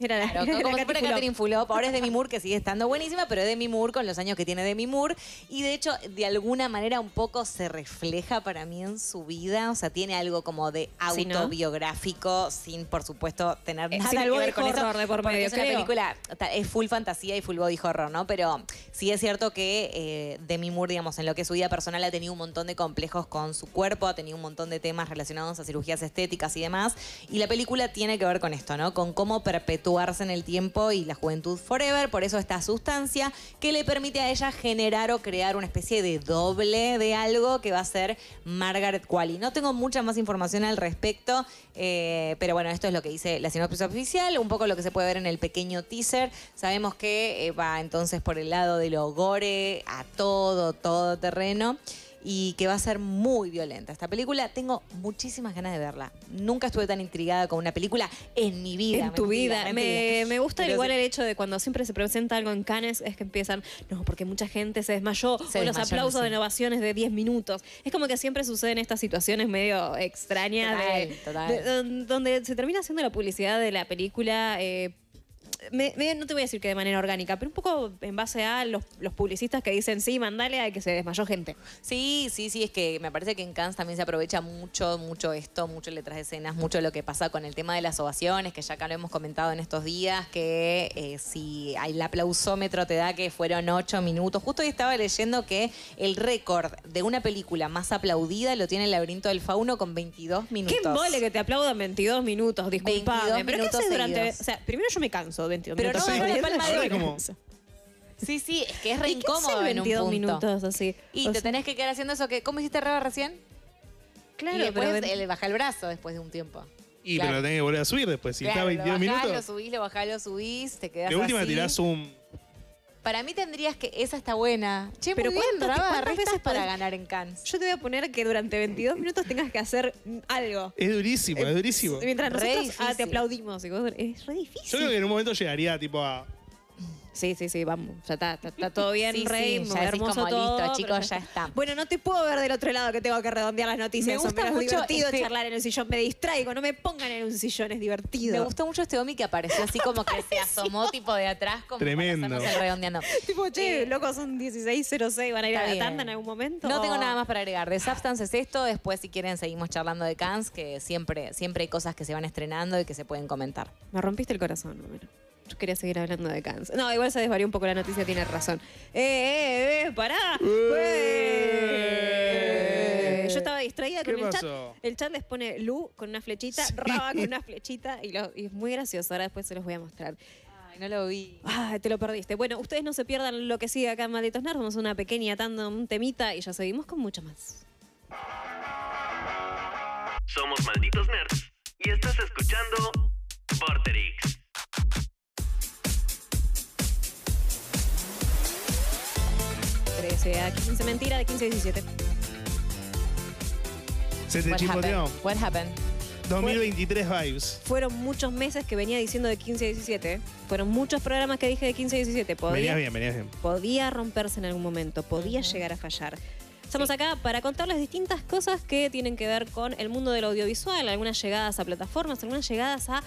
era como Ahora es Demi Moore, que sigue estando buenísima, pero es Demi Moore con los años que tiene Demi Moore. Y de hecho, de alguna manera un poco se refleja para mí en su vida. O sea, tiene algo como de autobiográfico, sin por supuesto tener eh, nada que ver con eso, de Es una película, es full fantasía y full body horror, ¿no? Pero sí es cierto que eh, Demi Moore, digamos, en lo que es su vida personal, ha tenido un montón de complejos con su cuerpo, ha tenido un montón de temas relacionados a cirugías estéticas y demás. Y la película tiene que ver con esto, ¿no? Con cómo perpetuar en el tiempo y la juventud forever, por eso esta sustancia que le permite a ella generar o crear una especie de doble de algo que va a ser Margaret quali No tengo mucha más información al respecto, eh, pero bueno, esto es lo que dice la sinopsis oficial, un poco lo que se puede ver en el pequeño teaser. Sabemos que eh, va entonces por el lado de lo gore a todo, todo terreno y que va a ser muy violenta. Esta película tengo muchísimas ganas de verla. Nunca estuve tan intrigada con una película en mi vida. En tu vida. me, gusta igual el hecho de cuando siempre se presenta algo en Cannes es que empiezan, no, porque mucha gente se desmayó, se los aplausos de innovaciones de 10 minutos. Es como que siempre suceden estas situaciones medio extrañas total. donde se termina haciendo la publicidad de la película. Eh, no te voy a decir que de manera orgánica, pero un poco en base a los, publicistas que dicen, sí, mandale a que se desmayó gente. Sí, sí, sí, es que me parece que en Cannes también se aprovecha mucho, mucho esto, mucho letras de escenas, mucho lo que pasa con el tema de las ovaciones, que ya acá lo hemos comentado en estos días, que eh, si el aplausómetro te da que fueron ocho minutos. Justo hoy estaba leyendo que el récord de una película más aplaudida lo tiene el laberinto del fauno con 22 minutos. Qué mole que te aplaudan 22 minutos, disculpame. pero minutos O sea, primero yo me canso de pero minutos. no la palma de Sí, sí, es que es re incómodo en un 22 punto. minutos así? Y te tenés que quedar haciendo eso que, ¿cómo hiciste reba recién? Claro, y después le el- baja el brazo después de un tiempo. Y pero lo tenés que volver a subir después. Si está 22 lo bajás, lo subís, lo bajás, lo subís, te quedás de última tirás un para mí tendrías que. Esa está buena. pero muy bien, veces para ganar en Cannes? Yo te voy a poner que durante 22 minutos tengas que hacer algo. Es durísimo, eh, es durísimo. Mientras ah, te aplaudimos. es re difícil. Yo creo que en un momento llegaría tipo a Sí, sí, sí, vamos. ya está, está, todo bien, Rey. ya hermoso como chicos, ya... está. Bueno, no te puedo ver del otro lado que tengo que redondear las noticias. Me gusta mucho este, charlar en el sillón. Me distraigo, no me pongan en un sillón, es divertido. Me gustó mucho este Omi que apareció así como que se asomó tipo de atrás. Como Tremendo. redondeando. tipo, che, eh, locos, son 16.06, van a ir a la tanda en algún momento. No tengo nada más para agregar. De Substance es esto. Después, si quieren, seguimos charlando de Cans, que siempre, siempre hay cosas que se van estrenando y que se pueden comentar. Me rompiste el corazón, bueno. Yo quería seguir hablando de Cans. No, igual se desvarió un poco la noticia, tiene razón. ¡Eh, eh, eh! ¡Pará! Eh. eh. Yo estaba distraída con el chat. El chat les pone Lu con una flechita, Raba con una flechita y, es muy gracioso. Ahora después se los voy a mostrar. Ay, no lo vi. Ay, te lo perdiste. Bueno, ustedes no se pierdan lo que sigue acá en Malditos Nerds. Vamos a una pequeña tanda, un temita y ya seguimos con mucho más. Somos malditos nerds y estás escuchando Vorterix. Sea 15, mentira, de 15 a 17. Se te What happened? 2023 vibes. Fueron muchos meses que venía diciendo de 15 a 17. ¿eh? Fueron muchos programas que dije de 15 a 17. Podía, bien, bien. podía romperse en algún momento, podía llegar a fallar. Estamos acá para contarles distintas cosas que tienen que ver con el mundo del audiovisual, algunas llegadas a plataformas, algunas llegadas a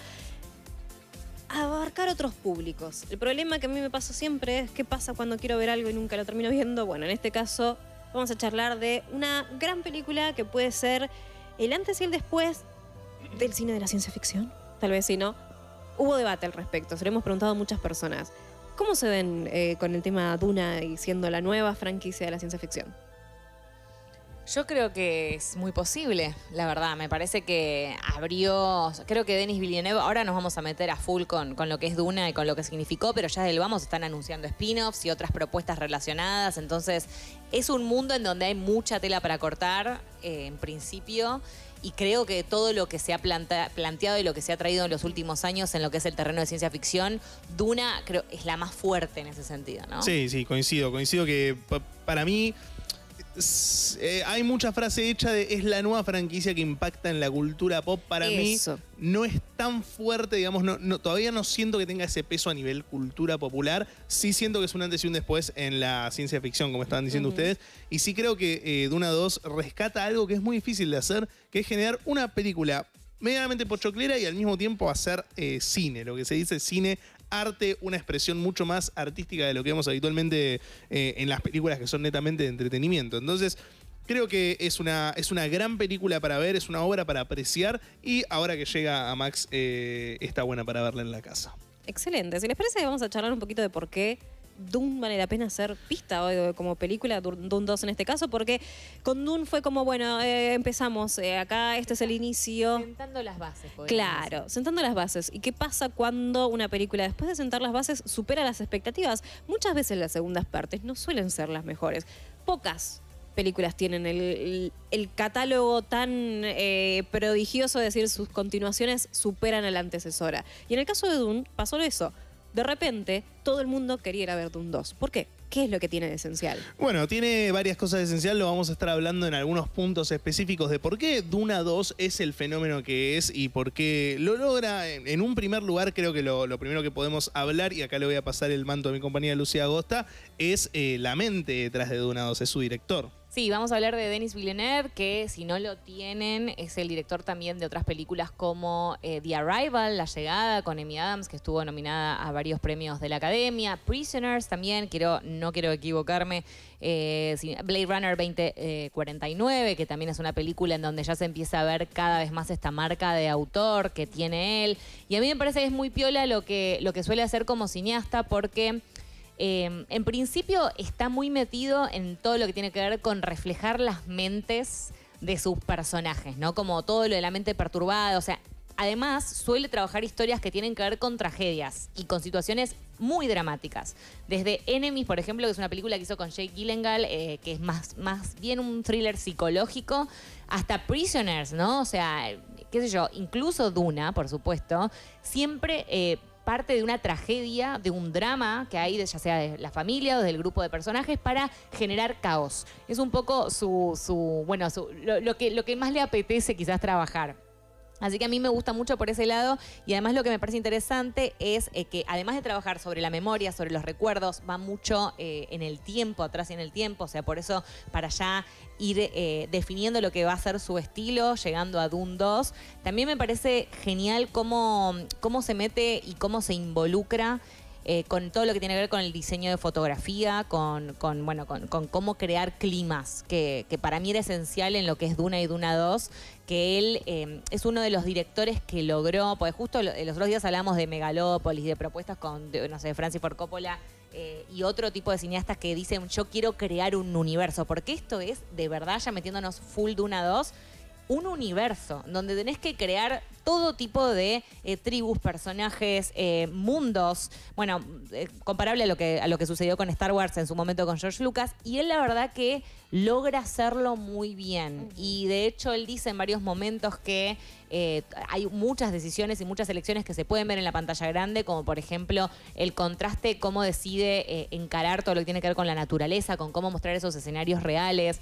abarcar otros públicos. El problema que a mí me pasó siempre es qué pasa cuando quiero ver algo y nunca lo termino viendo. Bueno, en este caso vamos a charlar de una gran película que puede ser el antes y el después del cine de la ciencia ficción. Tal vez si no. Hubo debate al respecto, se lo hemos preguntado a muchas personas. ¿Cómo se ven eh, con el tema Duna y siendo la nueva franquicia de la ciencia ficción? Yo creo que es muy posible, la verdad. Me parece que abrió. Creo que Denis Villeneuve. Ahora nos vamos a meter a full con, con lo que es Duna y con lo que significó, pero ya desde vamos están anunciando spin-offs y otras propuestas relacionadas. Entonces, es un mundo en donde hay mucha tela para cortar, eh, en principio. Y creo que todo lo que se ha planteado y lo que se ha traído en los últimos años en lo que es el terreno de ciencia ficción, Duna creo es la más fuerte en ese sentido, ¿no? Sí, sí, coincido. Coincido que para mí eh, hay mucha frase hecha de es la nueva franquicia que impacta en la cultura pop. Para mí no es tan fuerte, digamos, todavía no siento que tenga ese peso a nivel cultura popular. Sí siento que es un antes y un después en la ciencia ficción, como estaban diciendo ustedes. Y sí creo que eh, Duna 2 rescata algo que es muy difícil de hacer, que es generar una película medianamente pochoclera y al mismo tiempo hacer eh, cine, lo que se dice cine arte, una expresión mucho más artística de lo que vemos habitualmente eh, en las películas que son netamente de entretenimiento. Entonces, Creo que es una, es una gran película para ver, es una obra para apreciar y ahora que llega a Max eh, está buena para verla en la casa. Excelente, si les parece vamos a charlar un poquito de por qué Dune vale la pena ser pista hoy como película, Dune 2 en este caso, porque con Dune fue como, bueno, eh, empezamos, eh, acá este es el inicio. Sentando las bases. Claro, sentando las bases. ¿Y qué pasa cuando una película, después de sentar las bases, supera las expectativas? Muchas veces las segundas partes no suelen ser las mejores. Pocas películas tienen el, catálogo tan eh, prodigioso es decir sus continuaciones superan a la antecesora. Y en el caso de Dune pasó eso de repente todo el mundo quería ir a ver DUNA 2. ¿Por qué? ¿Qué es lo que tiene de esencial? Bueno, tiene varias cosas de esencial, lo vamos a estar hablando en algunos puntos específicos de por qué Duna 2 es el fenómeno que es y por qué lo logra. En un primer lugar, creo que lo, primero que podemos hablar, y acá le voy a pasar el manto a mi compañera Lucía Agosta, es eh, la mente detrás de Duna 2, es su director. Sí, vamos a hablar de Denis Villeneuve, que si no lo tienen, es el director también de otras películas como eh, The Arrival, La Llegada, con Amy Adams, que estuvo nominada a varios premios de la Academia, Prisoners también, quiero, no quiero equivocarme, eh, Blade Runner 2049, que también es una película en donde ya se empieza a ver cada vez más esta marca de autor que tiene él. Y a mí me parece que es muy piola lo que, lo que suele hacer como cineasta, porque Em, en principio está muy metido en todo lo que tiene que ver con reflejar las mentes de sus personajes, ¿no? Como todo lo de la mente perturbada, o sea, además suele trabajar historias que tienen que ver con tragedias y con situaciones muy dramáticas. Desde Enemies, por ejemplo, que es una película que hizo con Jake Gyllenhaal, eh, que es más, bien un thriller psicológico, hasta Prisoners, ¿no? O sea, qué sé yo, incluso Duna, por supuesto, siempre... Eh, parte de una tragedia, de un drama que hay, ya sea de la familia o del grupo de personajes, para generar caos. Es un poco su, su bueno, lo, que, lo que más le apetece quizás trabajar. Así que a mí me gusta mucho por ese lado y además lo que me parece interesante es eh, que además de trabajar sobre la memoria, sobre los recuerdos, va mucho eh, en el tiempo, atrás y en el tiempo, o sea, por eso para ya ir eh, definiendo lo que va a ser su estilo, llegando a Dune 2. También me parece genial cómo, cómo se mete y cómo se involucra con todo lo que tiene que ver con el diseño de fotografía, con, bueno, con, cómo crear climas, que, que, para mí era esencial en lo que es Duna y Duna 2, que él em, es uno de los directores que logró, pues justo los otros días hablamos de Megalópolis, de propuestas con, de, no sé, Francis Ford Coppola eh, y otro tipo de cineastas que dicen yo quiero crear un universo, porque esto es de verdad, ya metiéndonos full de una a dos, un universo donde tenés que crear todo tipo de eh, tribus, personajes, eh, mundos. Bueno, eh, comparable a lo, que, a lo que sucedió con Star Wars en su momento con George Lucas. Y él la verdad que logra hacerlo muy bien. Y de hecho él dice en varios momentos que hay muchas decisiones y muchas elecciones que se pueden ver en la pantalla grande, como por ejemplo el contraste, cómo decide encarar todo lo que tiene que ver con la naturaleza, con cómo mostrar esos escenarios reales.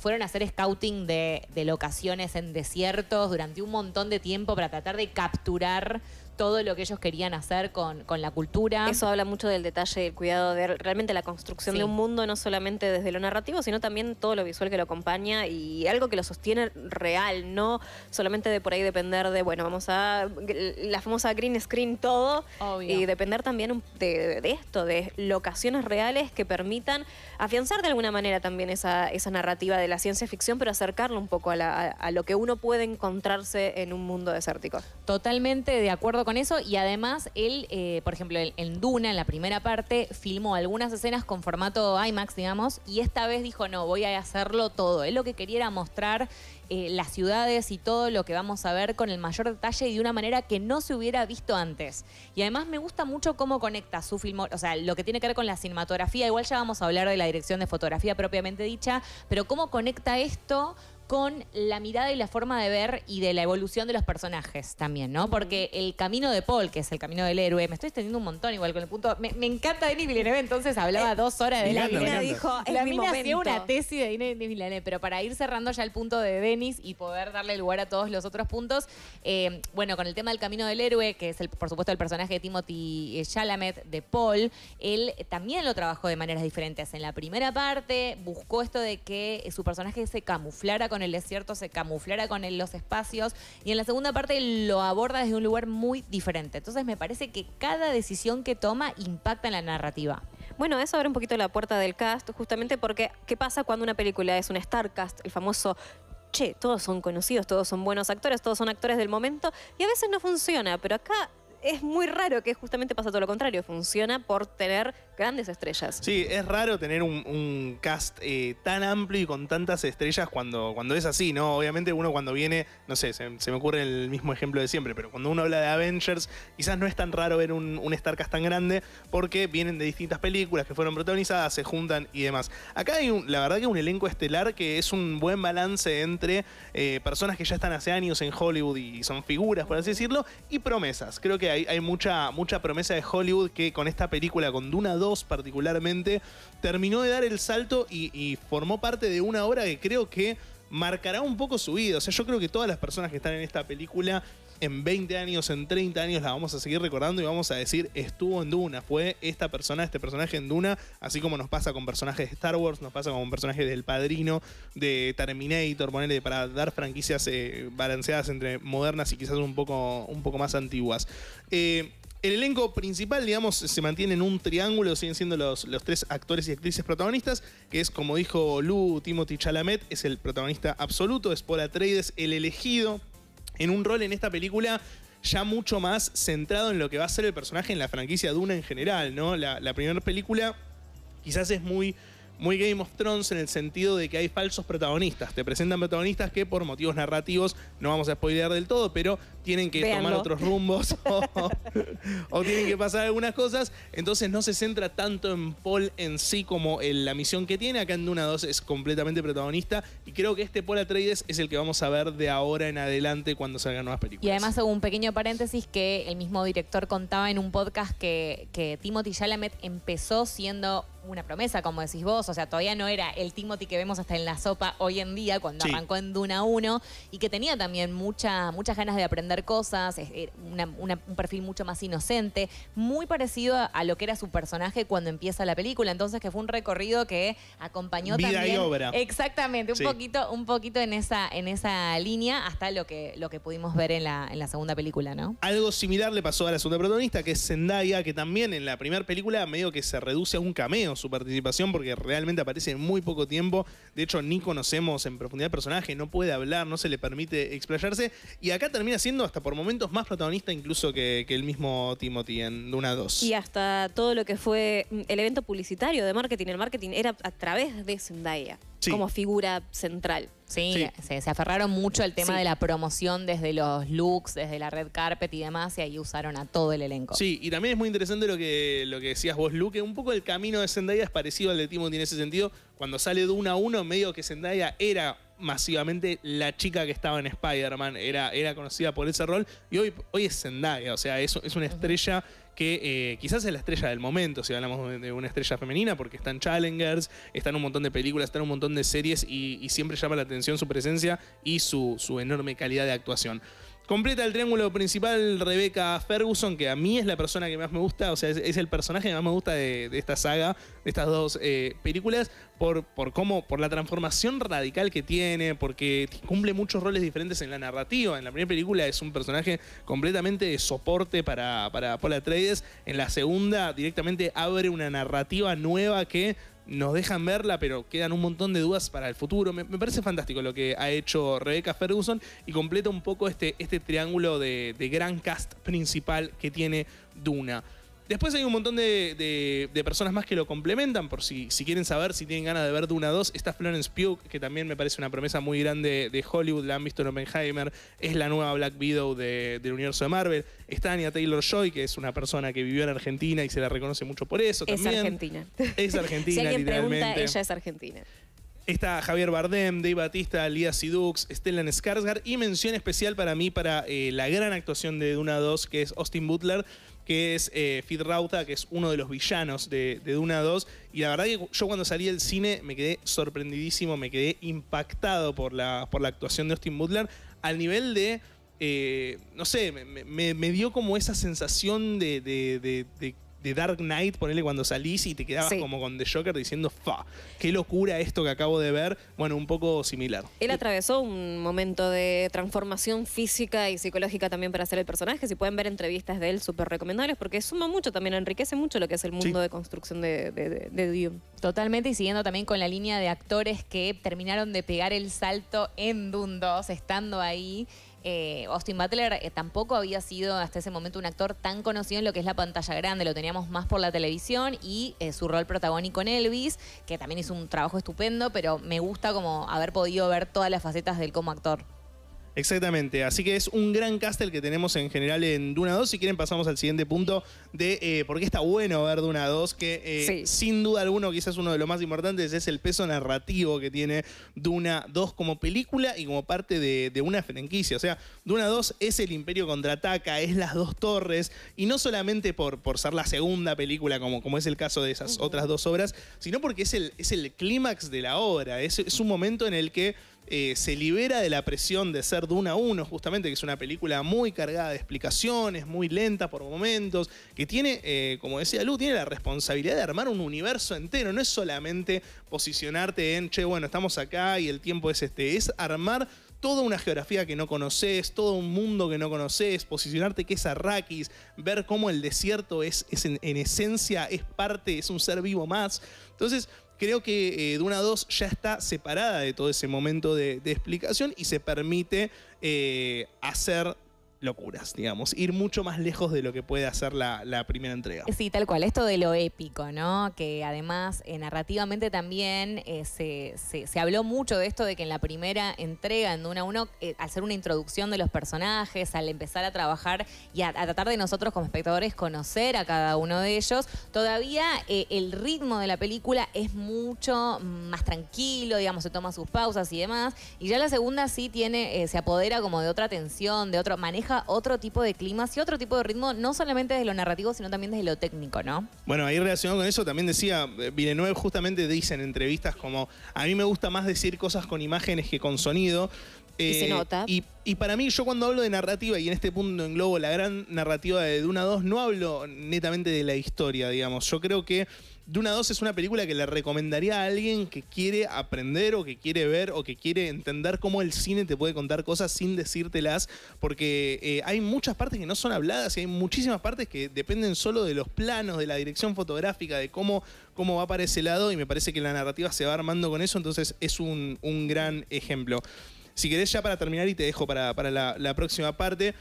fueron a hacer scouting de, de, locaciones en desiertos durante un montón de tiempo tratar de capturar todo lo que ellos querían hacer con, la cultura. Eso habla mucho del detalle, el cuidado, de realmente la construcción de un mundo, no solamente desde lo narrativo, sino también todo lo visual que lo acompaña y algo que lo sostiene real, no solamente de por ahí depender de, bueno, vamos a la famosa green screen todo y depender también de, esto, de locaciones reales que permitan afianzar de alguna manera también esa, esa narrativa de la ciencia ficción, pero acercarlo un poco a, a lo que uno puede encontrarse en un mundo desértico. Totalmente de acuerdo con eso y además él, eh, por ejemplo, en Duna, en la primera parte, filmó algunas escenas con formato IMAX, digamos, y esta vez dijo, no, voy a hacerlo todo. es lo que quería mostrar eh, las ciudades y todo lo que vamos a ver con el mayor detalle y de una manera que no se hubiera visto antes. Y además me gusta mucho cómo conecta su film, o sea, lo que tiene que ver con la cinematografía, igual ya vamos a hablar de la dirección de fotografía propiamente dicha, pero cómo conecta esto con la mirada y la forma de ver y de la evolución de los personajes también, ¿no? Porque el camino de Paul, que es el camino del héroe, me estoy extendiendo un montón igual con el punto. Me, encanta Denis Villeneuve, entonces hablaba eh, dos horas de la dijo, la mina hacía una tesis de Denis Villeneuve, pero para ir cerrando ya el punto de Denis y poder darle lugar a todos los otros puntos, eh, bueno, con el tema del camino del héroe, que es el, por supuesto el personaje de Timothy eh, Chalamet, de Paul, él también lo trabajó de maneras diferentes. En la primera parte buscó esto de que su personaje se camuflara con con el desierto, se camuflara con los espacios y en la segunda parte lo aborda desde un lugar muy diferente. Entonces me parece que cada decisión que toma impacta en la narrativa. Bueno, eso abre un poquito la puerta del cast, justamente porque ¿qué pasa cuando una película es un star cast, el famoso che, todos son conocidos, todos son buenos actores, todos son actores del momento y a veces no funciona, pero acá es muy raro que justamente pasa todo lo contrario, funciona por tener grandes estrellas. Sí, es raro tener un, cast eh, tan amplio y con tantas estrellas cuando, cuando es así, ¿no? Obviamente uno cuando viene, no sé, se, me ocurre el mismo ejemplo de siempre, pero cuando uno habla de Avengers, quizás no es tan raro ver un, star cast tan grande porque vienen de distintas películas que fueron protagonizadas, se juntan y demás. Acá hay, la verdad que un elenco estelar que es un buen balance entre eh, personas que ya están hace años en Hollywood y son figuras, por así decirlo, y promesas. Creo que hay, mucha, mucha promesa de Hollywood que con esta película, con Duna 2, particularmente, terminó de dar el salto y, formó parte de una obra que creo que marcará un poco su vida. O sea, yo creo que todas las personas que están en esta película en 20 años, en 30 años la vamos a seguir recordando y vamos a decir, estuvo en Duna, fue esta persona, este personaje en Duna, así como nos pasa con personajes de Star Wars, nos pasa con personajes del Padrino, de Terminator, ponerle para dar franquicias eh, balanceadas entre modernas y quizás un poco, un poco más antiguas. Eh, el elenco principal, digamos, se mantiene en un triángulo, siguen siendo los, los tres actores y actrices protagonistas, que es, como dijo Lou, Timothy Chalamet es el protagonista absoluto, es Paul Atreides el elegido, en un rol en esta película ya mucho más centrado en lo que va a ser el personaje en la franquicia Duna en general, ¿no? la primera película quizás es muy muy Game of Thrones en el sentido de que hay falsos protagonistas. Te presentan protagonistas que por motivos narrativos no vamos a spoilear del todo, pero tienen que tomar otros rumbos o, tienen que pasar algunas cosas. Entonces no se centra tanto en Paul en sí como en la misión que tiene. Acá en Duna 2 es completamente protagonista y creo que este Paul Atreides es el que vamos a ver de ahora en adelante cuando salgan nuevas películas. Y además, hago un pequeño paréntesis que el mismo director contaba en un podcast que, Timothy Chalamet empezó siendo una promesa, como decís vos, o sea, todavía no era el Timothy que vemos hasta en la sopa hoy en día, cuando arrancó en Duna 1, y que tenía también muchas ganas de aprender cosas, eh, un perfil mucho más inocente, muy parecido a, lo que era su personaje cuando empieza la película, entonces que fue un recorrido que acompañó Vida también... Y obra. Exactamente, un poquito, un poquito en esa, en esa línea hasta lo que, lo que pudimos ver en la, en la segunda película, ¿no? Algo similar le pasó a la segunda protagonista, que es Zendaya, que también en la primera película medio que se reduce a un cameo su participación porque realmente aparece en muy poco tiempo. De hecho, ni conocemos en profundidad el personaje, no puede hablar, no se le permite explayarse. Y acá termina siendo hasta por momentos más protagonista incluso que, que el mismo Timothy en Duna 2. Y hasta todo lo que fue mm, el evento publicitario de marketing. El marketing era a través de Zendaya como figura central. Sí, Se, aferraron mucho al tema de la promoción desde los looks, desde la red carpet y demás, y ahí usaron a todo el elenco. Sí, y también es muy interesante lo que, lo que decías vos, Luke, un poco el camino de Zendaya es parecido al de Timothy en ese sentido. Cuando sale de uno a uno, medio que Zendaya era masivamente la chica que estaba en Spider-Man, era, era conocida por ese rol, y hoy, hoy es Zendaya, o sea, es, es una estrella que eh, quizás es la estrella del momento, si hablamos de una estrella femenina, porque están Challengers, están un montón de películas, están un montón de series y, y siempre llama la atención su presencia y su, su enorme calidad de actuación. Completa el triángulo principal Rebeca Ferguson, que a mí es la persona que más me gusta, o sea, es, el personaje que más me gusta de, esta saga, de estas dos eh, películas, por, por cómo, por la transformación radical que tiene, porque cumple muchos roles diferentes en la narrativa. En la primera película es un personaje completamente de soporte para, para Paul en la segunda directamente abre una narrativa nueva que nos dejan verla, pero quedan un montón de dudas para el futuro. Me, parece fantástico lo que ha hecho Rebecca Ferguson y completa un poco este, este triángulo de, de gran cast principal que tiene Duna. Después hay un montón de, personas más que lo complementan, por si, si quieren saber, si tienen ganas de ver Duna 2. Está Florence Pugh, que también me parece una promesa muy grande de Hollywood, la han visto en Oppenheimer, es la nueva Black Widow del universo de Marvel. Está Anya Taylor-Joy, que es una persona que vivió en Argentina y se la reconoce mucho por eso también. Es argentina. Es argentina, Si alguien pregunta, ella es argentina. Está Javier Bardem, Dave Batista, Lía Sidux, Stellan Skarsgård y mención especial para mí para eh, la gran actuación de Duna 2, que es Austin Butler, que es eh, Fit Rauta, que es uno de los villanos de, de, Duna 2. Y la verdad que yo cuando salí del cine me quedé sorprendidísimo, me quedé impactado por la, por la actuación de Austin Butler, al nivel de, eh, no sé, me, me, dio como esa sensación de, de, de de Dark Knight, ponele cuando salís y te quedabas como con The Joker diciendo, fa, qué locura esto que acabo de ver. Bueno, un poco similar. Él atravesó un momento de transformación física y psicológica también para hacer el personaje. Si pueden ver entrevistas de él, súper recomendables, porque suma mucho también, enriquece mucho lo que es el mundo de construcción de, de Dune. Totalmente, y siguiendo también con la línea de actores que terminaron de pegar el salto en Dune 2, estando ahí. Eh, Austin Butler eh, tampoco había sido hasta ese momento un actor tan conocido en lo que es la pantalla grande, lo teníamos más por la televisión y eh, su rol protagónico en Elvis, que también hizo un trabajo estupendo, pero me gusta como haber podido ver todas las facetas del como actor. Exactamente, así que es un gran castel que tenemos en general en Duna 2. Si quieren pasamos al siguiente punto de eh, por qué está bueno ver Duna 2, que eh, sin duda alguno quizás uno de los más importantes es el peso narrativo que tiene Duna 2 como película y como parte de, una franquicia. O sea, Duna 2 es el imperio contraataca, es las dos torres, y no solamente por, por ser la segunda película como, como es el caso de esas otras dos obras, sino porque es el, es el clímax de la obra, es un momento en el que... Eh, se libera de la presión de ser de a uno... justamente, que es una película muy cargada de explicaciones, muy lenta por momentos, que tiene, eh, como decía Lu, tiene la responsabilidad de armar un universo entero, no es solamente posicionarte en, che, bueno, estamos acá y el tiempo es este, es armar toda una geografía que no conoces, todo un mundo que no conoces, posicionarte que es Arrakis, ver cómo el desierto es, en, esencia, es parte, es un ser vivo más. Entonces, creo que de eh, Duna 2 ya está separada de todo ese momento de, explicación y se permite eh, hacer locuras, digamos, ir mucho más lejos de lo que puede hacer la, primera entrega. Sí, tal cual, esto de lo épico, ¿no? Que además eh, narrativamente también eh, se, habló mucho de esto de que en la primera entrega, en Duna uno eh, al hacer una introducción de los personajes, al empezar a trabajar y a, tratar de nosotros como espectadores conocer a cada uno de ellos, todavía el ritmo de la película es mucho más tranquilo, digamos, se toma sus pausas y demás, y ya la segunda sí tiene, se apodera como de otra tensión, de otro maneja otro tipo de climas y otro tipo de ritmo, no solamente desde lo narrativo, sino también desde lo técnico, ¿no? Bueno, ahí relacionado con eso, también decía, eh, Villeneuve justamente dice en entrevistas como, a mí me gusta más decir cosas con imágenes que con sonido, y se eh, nota. Y, para mí, yo cuando hablo de narrativa, y en este punto englobo la gran narrativa de Duna 2, no hablo netamente de la historia, digamos. Yo creo que Duna 2 es una película que le recomendaría a alguien que quiere aprender o que quiere ver o que quiere entender cómo el cine te puede contar cosas sin decírtelas, porque eh, hay muchas partes que no son habladas y hay muchísimas partes que dependen solo de los planos, de la dirección fotográfica, de cómo, cómo va para ese lado, y me parece que la narrativa se va armando con eso, entonces es un, un gran ejemplo si querés ya para terminar y te dejo para, la, próxima parte,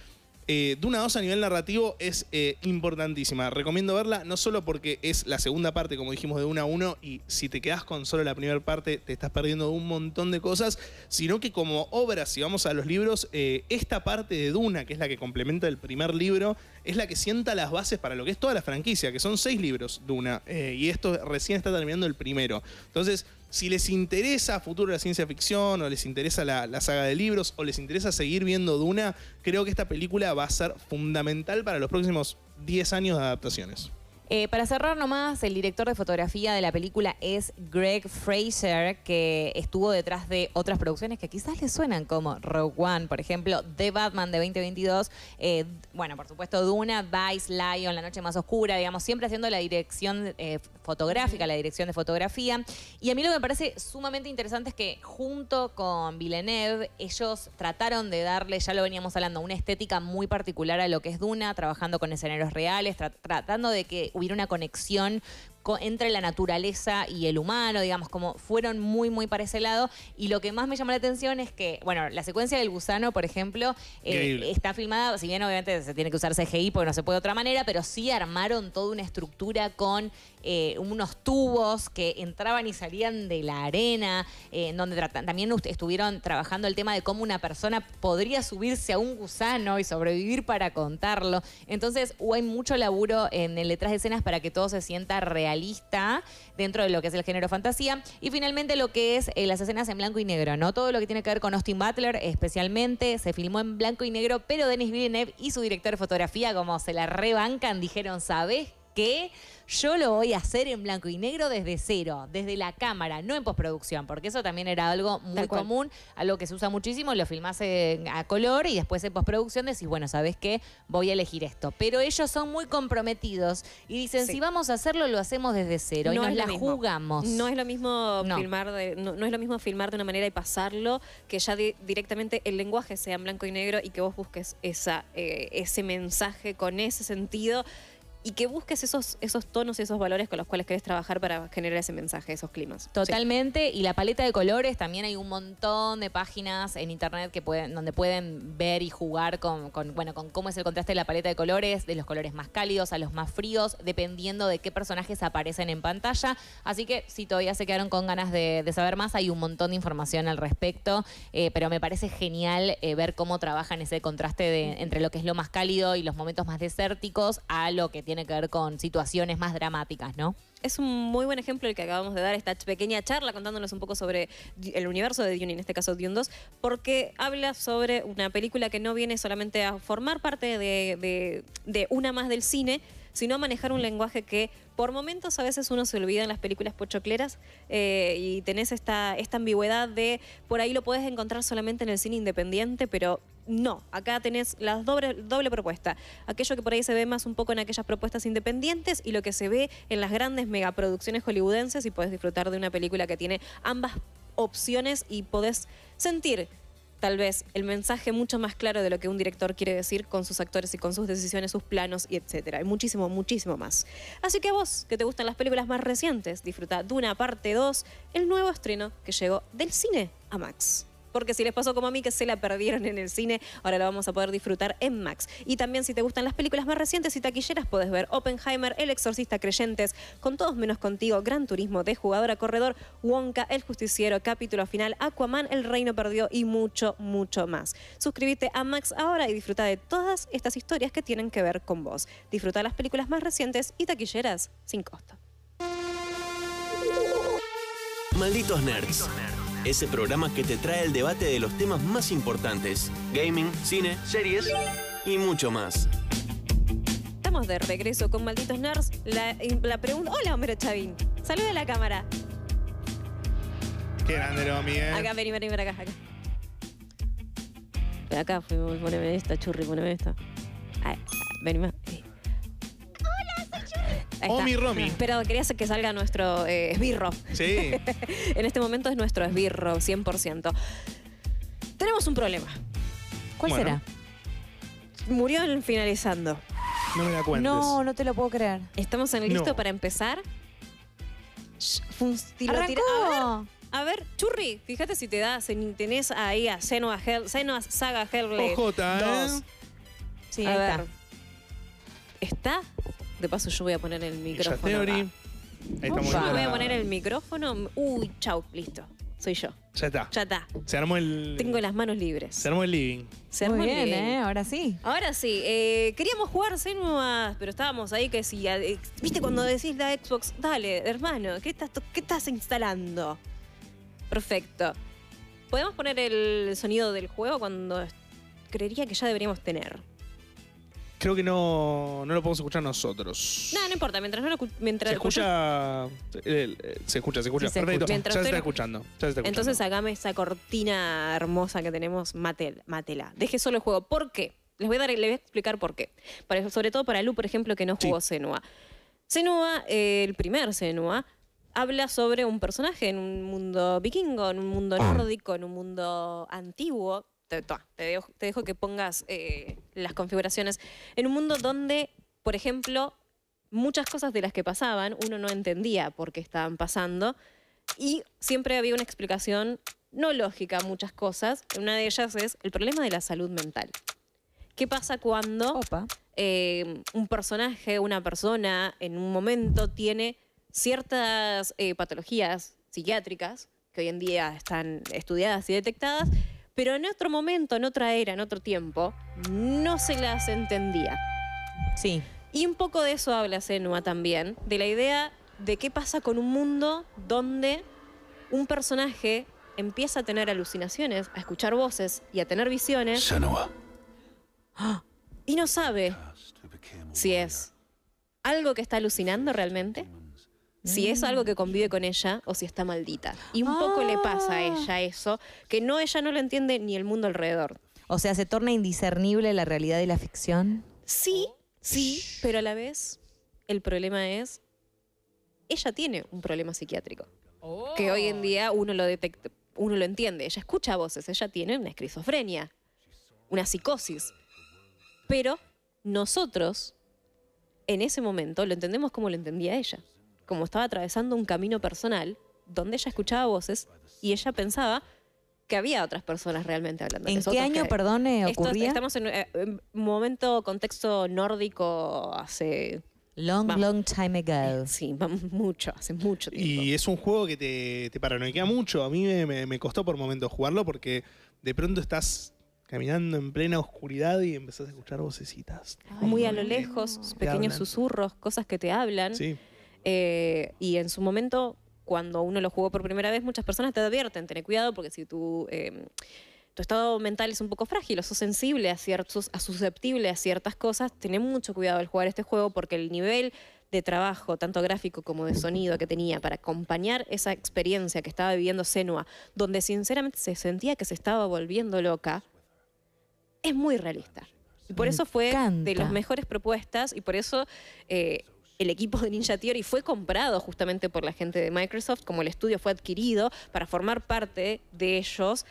eh, Duna 2 a nivel narrativo es eh, importantísima. Recomiendo verla no solo porque es la segunda parte, como dijimos, de 1 a 1, y si te quedas con solo la primera parte te estás perdiendo un montón de cosas, sino que como obra, si vamos a los libros, eh, esta parte de Duna, que es la que complementa el primer libro, es la que sienta las bases para lo que es toda la franquicia, que son seis libros Duna, y esto recién está terminando el primero. Entonces, si les interesa futuro de la ciencia ficción, o les interesa la, saga de libros, o les interesa seguir viendo Duna, creo que esta película va a ser fundamental para los próximos 10 años de adaptaciones. Eh, para cerrar nomás, el director de fotografía de la película es Greg Fraser, que estuvo detrás de otras producciones que quizás les suenan como Rogue One, por ejemplo, The Batman de 2022, eh, bueno, por supuesto Duna, Vice, Lion, La Noche Más Oscura, digamos, siempre haciendo la dirección eh, fotográfica, la dirección de fotografía. Y a mí lo que me parece sumamente interesante es que junto con Villeneuve, ellos trataron de darle, ya lo veníamos hablando, una estética muy particular a lo que es Duna, trabajando con escenarios reales, tratando de que hubiera una conexión entre la naturaleza y el humano, digamos, como fueron muy, muy para ese lado. Y lo que más me llamó la atención es que, bueno, la secuencia del gusano, por ejemplo, eh, está filmada, si bien obviamente se tiene que usar CGI porque no se puede de otra manera, pero sí armaron toda una estructura con eh, unos tubos que entraban y salían de la arena, eh, en donde también estuvieron trabajando el tema de cómo una persona podría subirse a un gusano y sobrevivir para contarlo. Entonces, hay mucho laburo en el detrás de escenas para que todo se sienta realista dentro de lo que es el género fantasía. Y finalmente lo que es eh, las escenas en blanco y negro, ¿no? Todo lo que tiene que ver con Austin Butler especialmente, se filmó en blanco y negro, pero Denis Villeneuve y su director de fotografía, como se la rebancan, dijeron, ¿sabes que Yo lo voy a hacer en blanco y negro desde cero, desde la cámara, no en postproducción, porque eso también era algo muy común, algo que se usa muchísimo, lo filmas a color y después en postproducción decís, bueno, ¿sabes qué? Voy a elegir esto. Pero ellos son muy comprometidos y dicen, si vamos a hacerlo, lo hacemos desde cero y nos la jugamos. No es lo mismo filmar de, no, es lo mismo filmar de una manera y pasarlo, que ya directamente el lenguaje sea en blanco y negro y que vos busques esa, eh, ese mensaje con ese sentido y que busques esos, esos tonos y esos valores con los cuales querés trabajar para generar ese mensaje, esos climas. Totalmente, y la paleta de colores, también hay un montón de páginas en internet que pueden, donde pueden ver y jugar con, bueno, con cómo es el contraste de la paleta de colores, de los colores más cálidos a los más fríos, dependiendo de qué personajes aparecen en pantalla. Así que si todavía se quedaron con ganas de, saber más, hay un montón de información al respecto, eh, pero me parece genial eh, ver cómo trabajan ese contraste entre lo que es lo más cálido y los momentos más desérticos a lo que tiene tiene que ver con situaciones más dramáticas, ¿no? Es un muy buen ejemplo el que acabamos de dar, esta pequeña charla contándonos un poco sobre el universo de Dune, en este caso Dune 2, porque habla sobre una película que no viene solamente a formar parte de, de una más del cine, sino manejar un lenguaje que por momentos a veces uno se olvida en las películas pochocleras eh, y tenés esta, esta ambigüedad de por ahí lo podés encontrar solamente en el cine independiente, pero no, acá tenés la doble, doble propuesta. Aquello que por ahí se ve más un poco en aquellas propuestas independientes y lo que se ve en las grandes megaproducciones hollywoodenses y podés disfrutar de una película que tiene ambas opciones y podés sentir tal vez el mensaje mucho más claro de lo que un director quiere decir con sus actores y con sus decisiones, sus planos y etcétera. Hay muchísimo, muchísimo más. Así que vos, que te gustan las películas más recientes, disfruta de una Parte 2, el nuevo estreno que llegó del cine a Max porque si les pasó como a mí que se la perdieron en el cine, ahora la vamos a poder disfrutar en Max. Y también si te gustan las películas más recientes y taquilleras, puedes ver Oppenheimer, El Exorcista Creyentes, Con Todos Menos Contigo, Gran Turismo de Jugadora Corredor, Wonka, El Justiciero, Capítulo Final, Aquaman, El Reino Perdió y mucho, mucho más. Suscríbete a Max ahora y disfruta de todas estas historias que tienen que ver con vos. Disfruta las películas más recientes y taquilleras sin costo. Malditos nerds ese programa que te trae el debate de los temas más importantes, gaming, cine, series y mucho más. Estamos de regreso con Malditos Nerds. La, pregunta... Hola, Homero Chavín. Saluda a la cámara. Qué grande, no, ¿eh? Acá, vení, vení, acá, acá. acá, poneme esta, churri, poneme esta. vení más. Ahí Pero querías que salga nuestro eh, esbirro. Sí. en este momento es nuestro esbirro, 100%. Tenemos un problema. ¿Cuál será? Murió finalizando. No me la cuentes. No, no te lo puedo creer. ¿Estamos en listo para empezar? Arrancó. A, ver, Churri, fíjate si te das. tenés ahí a Senua, Hell, Senua Saga Hell. OJ, ¿eh? Sí, ahí está. ¿Está? De paso, yo voy a poner el micrófono. Yo voy a poner el micrófono. Uy, chau, listo. Soy yo. Ya está. Ya está. Se armó el. Tengo las manos libres. Se armó el living. Se armó bien, eh, Ahora sí. Ahora sí, eh, queríamos jugar más pero estábamos ahí que si... Eh, ¿Viste cuando decís la Xbox? Dale, hermano, ¿qué estás, estás instalando? Perfecto. ¿Podemos poner el sonido del juego cuando... Creería que ya deberíamos tener creo que no, lo podemos escuchar nosotros. No, no importa, mientras no lo mientras eh, eh, se escucha, se escucha, se escucha, Ya, se está escuchando, Entonces hagame esa cortina hermosa que tenemos, matel, matela. Deje solo el juego. ¿Por qué? Les voy a, dar, voy a explicar por qué. sobre todo para Lu, por ejemplo, que no jugó Senua. Senua, eh, el primer Senua, habla sobre un personaje en un mundo vikingo, en un mundo ah. nórdico, en un mundo antiguo, te, dejo, que pongas eh, las configuraciones. En un mundo donde, por ejemplo, muchas cosas de las que pasaban uno no entendía por qué estaban pasando y siempre había una explicación no lógica muchas cosas. Una de ellas es el problema de la salud mental. ¿Qué pasa cuando eh, un personaje, una persona, en un momento tiene ciertas eh, patologías psiquiátricas que hoy en día están estudiadas y detectadas pero en otro momento, en otra era, en otro tiempo, no se las entendía. Sí. Y un poco de eso habla Senua también, de la idea de qué pasa con un mundo donde un personaje empieza a tener alucinaciones, a escuchar voces y a tener visiones. Senua. Y no sabe si es algo que está alucinando realmente si es algo que convive con ella o si está maldita. Y un poco le pasa a ah. ella eso, que no ella no lo entiende ni el mundo alrededor. O sea, se torna indiscernible la realidad y la ficción. Sí, sí, pero a la vez el problema es ella tiene un problema psiquiátrico. Que hoy en oh. día uno lo uno lo entiende, ella escucha voces, ella tiene una esquizofrenia, una psicosis. Pero nosotros en ese momento lo entendemos como lo entendía ella como estaba atravesando un camino personal, donde ella escuchaba voces y ella pensaba que había otras personas realmente hablando. ¿En qué año, perdone, ocurría? estamos en un eh, momento, contexto nórdico hace... Long, long time ago. Sí, mucho, hace mucho tiempo. Y es un juego que te, te paranoica mucho. A mí me, costó por momentos jugarlo porque de pronto estás caminando en plena oscuridad y empezás a escuchar vocecitas. muy a lo lejos, pequeños susurros, cosas que te hablan. Sí. Eh, y en su momento, cuando uno lo jugó por primera vez, muchas personas te advierten, ten cuidado, porque si em, tu estado mental es un poco frágil, o sos sensible a ciertos, a susceptible a ciertas cosas, tené mucho cuidado al jugar este juego porque el nivel de trabajo, tanto gráfico como de sonido que tenía para acompañar esa experiencia que estaba viviendo Senua, donde sinceramente se sentía que se estaba volviendo loca, es muy realista. Y por eso fue de las mejores propuestas y por eso eh, el equipo de Ninja Theory fue comprado justamente por la gente de Microsoft, como el estudio fue adquirido para formar parte de ellos,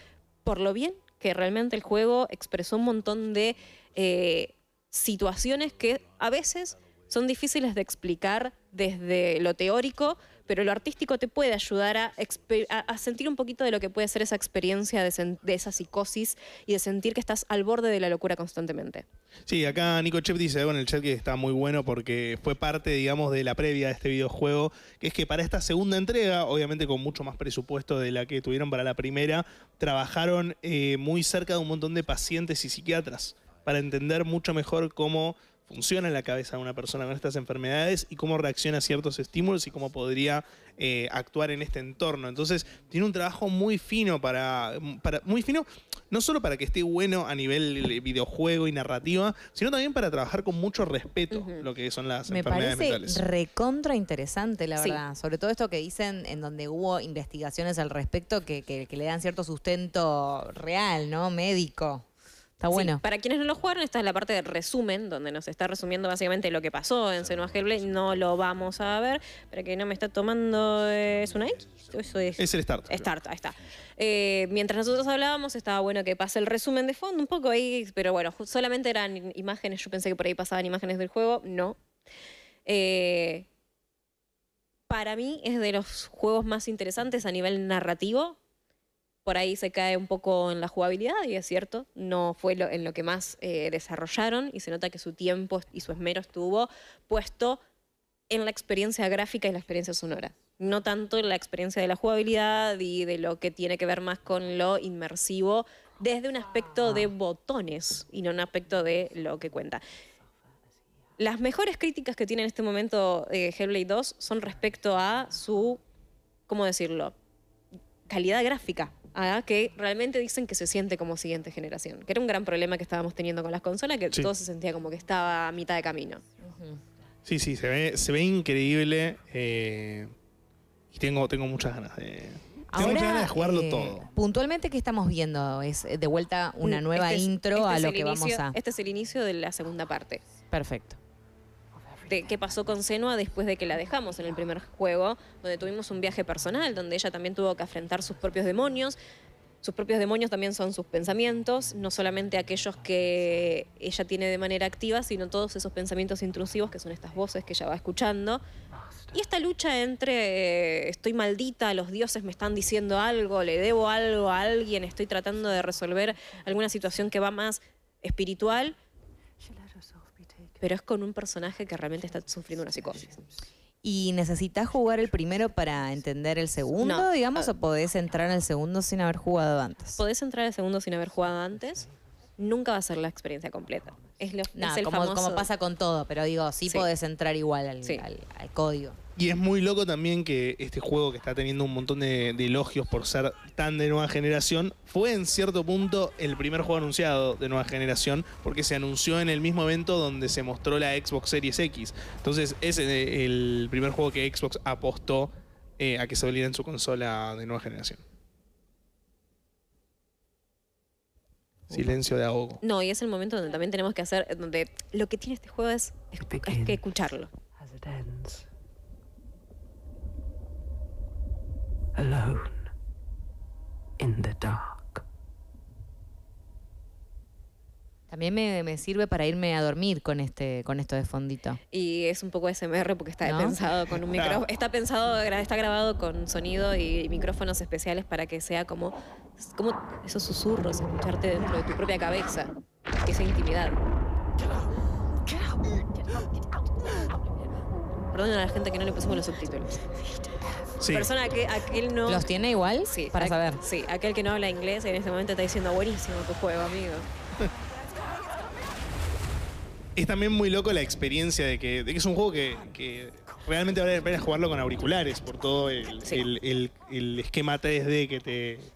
por lo bien que realmente el juego expresó un montón de eh, situaciones que a veces son difíciles de explicar desde lo teórico pero lo artístico te puede ayudar a, sentir un poquito de lo que puede ser esa experiencia de, esa psicosis y de sentir que estás al borde de la locura constantemente. Sí, acá Nico Chep dice algo en el chat que está muy bueno porque fue parte, digamos, de la previa de este videojuego, que es que para esta segunda entrega, obviamente con mucho más presupuesto de la que tuvieron para la primera, trabajaron eh, muy cerca de un montón de pacientes y psiquiatras para entender mucho mejor cómo funciona en la cabeza de una persona con estas enfermedades y cómo reacciona a ciertos estímulos y cómo podría eh, actuar en este entorno. Entonces, tiene un trabajo muy fino para, para, Muy fino, no solo para que esté bueno a nivel eh, videojuego y narrativa, sino también para trabajar con mucho respeto lo que son las Me parece Recontra interesante, la verdad. Sobre todo esto que dicen en donde hubo investigaciones al respecto que, que, que le dan cierto sustento real, ¿no? Médico para quienes no lo jugaron, esta es la parte de resumen, donde nos está resumiendo básicamente lo que pasó en Senua Hellblade. No lo vamos a ver, para que no me está tomando. ¿Es una X? es, el start. ahí está. Eh, mientras nosotros hablábamos, estaba bueno que pase el resumen de fondo un poco ahí, pero bueno, solamente eran imágenes. Yo pensé que por ahí pasaban imágenes del juego. No. Eh, para mí es de los juegos más interesantes a nivel narrativo por ahí se cae un poco en la jugabilidad, y es cierto, no fue lo, en lo que más eh, desarrollaron, y se nota que su tiempo y su esmero estuvo puesto en la experiencia gráfica y la experiencia sonora. No tanto en la experiencia de la jugabilidad y de lo que tiene que ver más con lo inmersivo, desde un aspecto de botones y no un aspecto de lo que cuenta. Las mejores críticas que tiene en este momento eh, 2 son respecto a su, ¿cómo decirlo?, calidad gráfica, que realmente dicen que se siente como siguiente generación, que era un gran problema que estábamos teniendo con las consolas, que todo se sentía como que estaba a mitad de camino. Sí, sí, se ve, se ve increíble eh, y tengo, tengo muchas ganas de... tengo muchas ganas de jugarlo eh, todo. Puntualmente, ¿qué estamos viendo? Es de vuelta una mm, nueva este intro este a lo que vamos a. Este es el inicio de la segunda parte. Perfecto qué pasó con Senua después de que la dejamos en el primer juego, donde tuvimos un viaje personal, donde ella también tuvo que afrontar sus propios demonios. Sus propios demonios también son sus pensamientos, no solamente aquellos que ella tiene de manera activa, sino todos esos pensamientos intrusivos que son estas voces que ella va escuchando. Y esta lucha entre eh, estoy maldita, los dioses me están diciendo algo, le debo algo a alguien, estoy tratando de resolver alguna situación que va más espiritual pero es con un personaje que realmente está sufriendo una psicosis. ¿Y necesitas jugar el primero para entender el segundo, digamos, ah. o podés entrar al segundo sin haber jugado antes? Podés entrar al segundo sin haber jugado antes nunca va a ser la experiencia completa. Es, es el como, famoso... como pasa con todo, pero digo, sí, puedes entrar igual al, al, código. Y es muy loco también que este juego que está teniendo un montón de, elogios por ser tan de nueva generación, fue en cierto punto el primer juego anunciado de nueva generación, porque se anunció en el mismo evento donde se mostró la Xbox Series X. Entonces es eh, el primer juego que Xbox apostó eh, a que se en su consola de nueva generación. Silencio de ahogo. No, y es el momento donde también tenemos que hacer, donde lo que tiene este juego es, es, que escucharlo. Alone in the También me, me, sirve para irme a dormir con este con esto de fondito. Y es un poco SMR porque está pensado con un micrófono. Está pensado, está grabado con sonido y micrófonos especiales para que sea como, como esos susurros, escucharte dentro de tu propia cabeza. Esa intimidad. Perdón a la gente que no le pusimos los subtítulos. Sí. Persona que aquel no. ¿Los tiene igual? Sí. Para saber. Sí, aquel que no habla inglés en este momento está diciendo buenísimo tu juego, amigo es también muy loco la experiencia de que, es un juego que, realmente vale la jugarlo con auriculares por todo el, esquema 3D que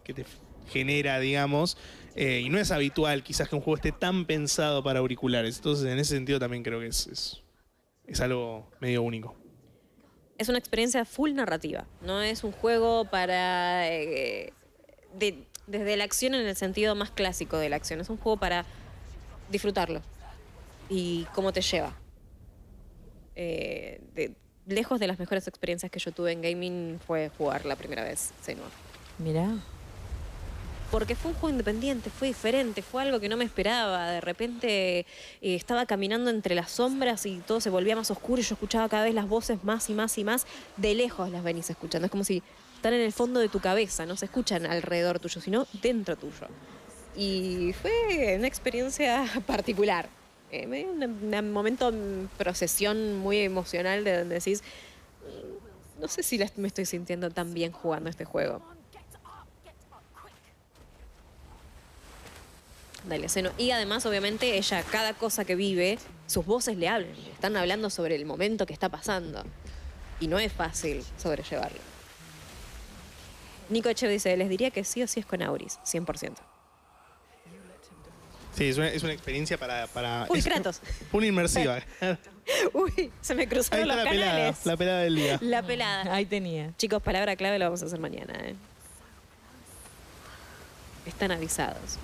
te, genera, digamos. Eh, y no es habitual quizás que un juego esté tan pensado para auriculares. Entonces, en ese sentido también creo que es, algo medio único. Es una experiencia full narrativa. No es un juego para... Eh, desde la acción en el sentido más clásico de la acción. Es un juego para disfrutarlo y cómo te lleva. Eh, lejos de las mejores experiencias que yo tuve en gaming fue jugar la primera vez Senua. Mirá. Porque fue un juego independiente, fue diferente, fue algo que no me esperaba. De repente eh, estaba caminando entre las sombras y todo se volvía más oscuro y yo escuchaba cada vez las voces más y más y más. De lejos las venís escuchando. Es como si están en el fondo de tu cabeza, no se escuchan alrededor tuyo, sino dentro tuyo. Y fue una experiencia particular eh, un, em, un, momento en mm, procesión muy emocional de donde decís, mm, no sé si me estoy sintiendo tan bien jugando este juego. Dale, seno. Y además, obviamente, ella, cada cosa que vive, sus voces le hablan. Están hablando sobre el momento que está pasando. Y no es fácil sobrellevarlo. Nico Echeve dice, les diría que sí o sí es con Auris, 100%. Sí, es una, experiencia para... para Uy, Kratos. Una inmersiva. Uy, se me cruzaron los la canales. pelada, la pelada del día. La pelada. Ahí tenía. Chicos, palabra clave lo vamos a hacer mañana. Eh. Están avisados.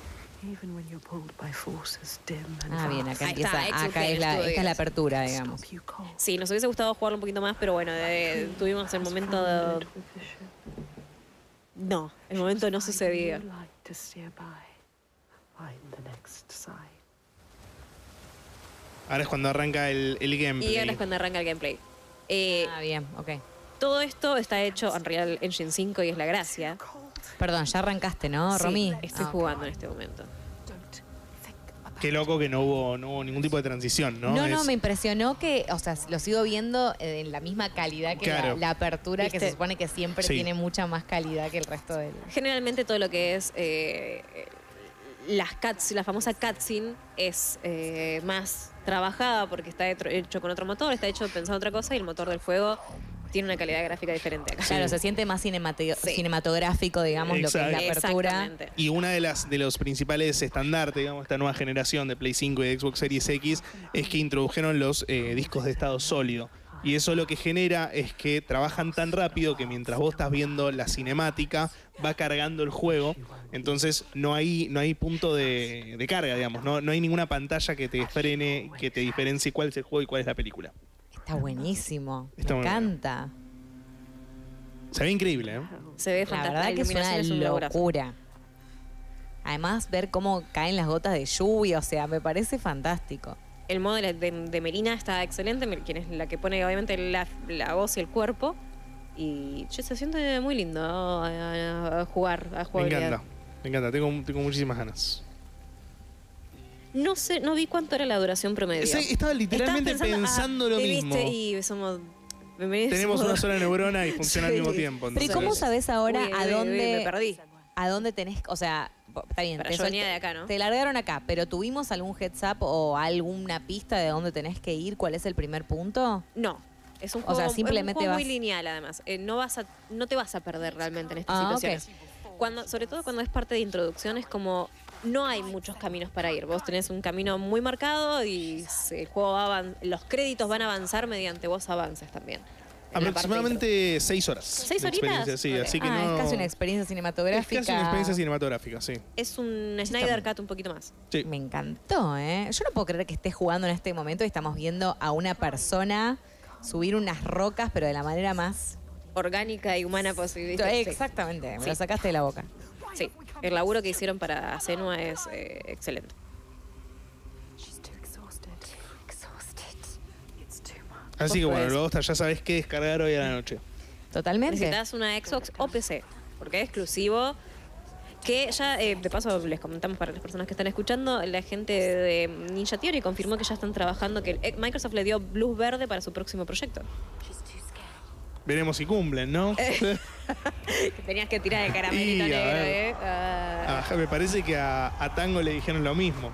Ah, bien, acá empieza. acá es la, la apertura, digamos. Sí, nos hubiese gustado jugarlo un poquito más, pero bueno, eh, tuvimos el momento de... No, el momento no sucedió. Ahora es cuando arranca el, el gameplay. Y ahora es cuando arranca el gameplay. Eh, ah, bien, ok. Todo esto está hecho en Real Engine 5 y es la gracia. Perdón, ya arrancaste, ¿no, sí, Estoy ah, jugando en este momento. Qué loco que no hubo, no hubo ningún tipo de transición, ¿no? No, no, me impresionó que, o sea, lo sigo viendo en la misma calidad que la, apertura, que se supone que siempre tiene mucha más calidad que el resto del. Generalmente todo lo que es eh, las cats la famosa cutscene es eh, más trabajada porque está hecho con otro motor, está hecho pensando otra cosa y el motor del fuego tiene una calidad gráfica diferente Claro, se siente más cinematográfico, digamos, lo que es la apertura. Y una de las de los principales estandartes, digamos, esta nueva generación de Play 5 y Xbox Series X es que introdujeron los eh, discos de estado sólido. Y eso lo que genera es que trabajan tan rápido que mientras vos estás viendo la cinemática, va cargando el juego. Entonces no hay, no hay punto de, carga, digamos. No, no hay ninguna pantalla que te frene, que te diferencie cuál es el juego y cuál es la película. Está buenísimo. Me encanta. Se ve increíble, ¿eh? Se ve La verdad que es una locura. Además, ver cómo caen las gotas de lluvia, o sea, me parece fantástico. El modo de, de, Melina está excelente, quien es la que pone obviamente la, voz y el cuerpo. Y che, se siente muy lindo a, eh, eh, eh, jugar, a jugar. Me encanta, me encanta, tengo, muchísimas ganas. No sé, no vi cuánto era la duración promedio. estaba literalmente pensando, ah, lo mismo. Y somos Tenemos una sola neurona y funciona al mismo tiempo. ¿y cómo sabes ahora a dónde? Me perdí a dónde tenés, o sea, está bien, te, te, largaron acá, pero ¿tuvimos algún heads up o alguna pista de dónde tenés que ir? ¿Cuál es el primer punto? No. Es un juego, muy lineal, además. Eh, no, vas a, no te vas a perder realmente en estas ah, situaciones. Cuando, sobre todo cuando es parte de introducción, es como no hay muchos caminos para ir. Vos tenés un camino muy marcado y el juego va los créditos van a avanzar mediante vos avances también. Aproximadamente seis horas. ¿Seis horitas? Sí, así ah, es casi una experiencia cinematográfica. Es casi una experiencia cinematográfica, sí. Es un Snyder Cut un poquito más. Me encantó, ¿eh? Yo no puedo creer que esté jugando en este momento y estamos viendo a una persona subir unas rocas, pero de la manera más... Orgánica y humana posible. Exactamente, me lo sacaste de la boca. Sí, el laburo que hicieron para Senua es eh, excelente. Así que bueno, luego ya sabes qué descargar hoy a la noche. Totalmente. das una Xbox o PC, porque es exclusivo. Que ya, eh, de paso, les comentamos para las personas que están escuchando, la gente de Ninja Theory confirmó que ya están trabajando, que eh, Microsoft le dio luz verde para su próximo proyecto. Veremos si cumplen, ¿no? Eh. Tenías que tirar de caramelito negro, ¿eh? Ah. Ah, me parece que a Tango le dijeron lo mismo.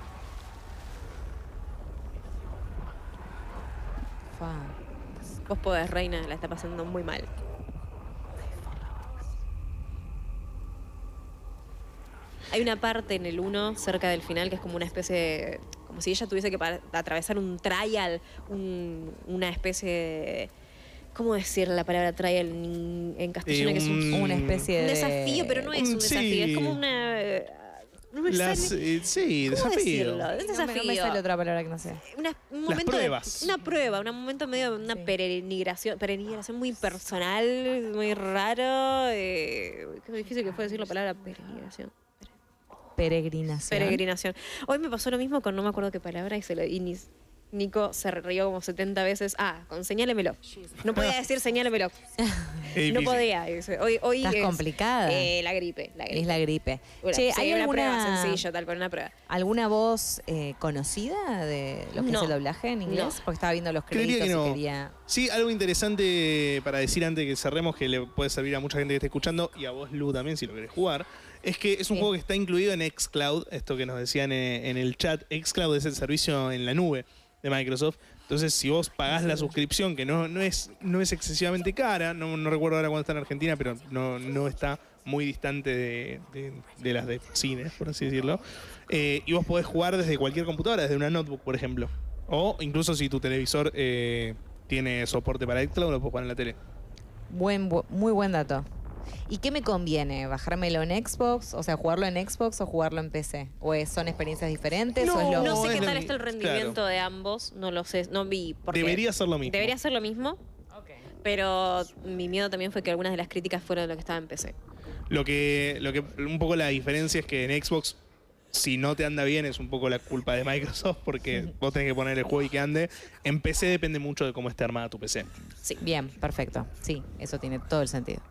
Vos reina, la está pasando muy mal. Hay una parte en el 1, cerca del final, que es como una especie de, Como si ella tuviese que atravesar un trial, una especie de... ¿Cómo decir la palabra trial en, castellano? que es una especie de... Un desafío, pero no es un, desafío, es como una eh, sí, desafío. Es No sale otra palabra que no sea. Una, pruebas. una prueba, un momento medio de una peregrinación, peregrinación muy personal, muy raro. Eh, es muy difícil que fue decir la palabra peregrinación. Peregrinación. Hoy me pasó lo mismo con no me acuerdo qué palabra y, se lo, y ni- Nico se rió como 70 veces. Ah, con señálemelo. No podía decir señálemelo. no podía. Hoy, hoy Estás complicada. Eh, la gripe, Es la gripe. ¿hay alguna, prueba sencilla, tal, una prueba. ¿Alguna voz eh, conocida de los que se el doblaje en inglés? Porque estaba viendo los créditos y quería... Sí, algo interesante para decir antes que cerremos, que le puede servir a mucha gente que esté escuchando y a vos, Lu, también, si lo querés jugar, es que es un juego que está incluido en xCloud, esto que nos decían eh, en el chat. xCloud es el servicio en la nube de Microsoft. Entonces, si vos pagás la suscripción, que no, es, no es excesivamente cara, no, recuerdo ahora cuándo está en Argentina, pero no, no está muy distante de, las de cines, por así decirlo, eh, y vos podés jugar desde cualquier computadora, desde una notebook, por ejemplo. O incluso si tu televisor eh, tiene soporte para lo puedes jugar en la tele. Buen, muy buen dato. ¿Y qué me conviene? ¿Bajármelo en Xbox? O sea, jugarlo en Xbox o jugarlo en PC? ¿O son experiencias diferentes? No, no sé qué tal está el rendimiento de ambos, no lo sé, no vi. debería ser lo mismo. Debería ser lo mismo. Pero mi miedo también fue que algunas de las críticas fueran de lo que estaba en PC. Lo que, un poco la diferencia es que en Xbox si no te anda bien es un poco la culpa de Microsoft porque vos tenés que poner el juego y que ande. En PC depende mucho de cómo esté armada tu PC. Sí, bien, perfecto. Sí, eso tiene todo el sentido.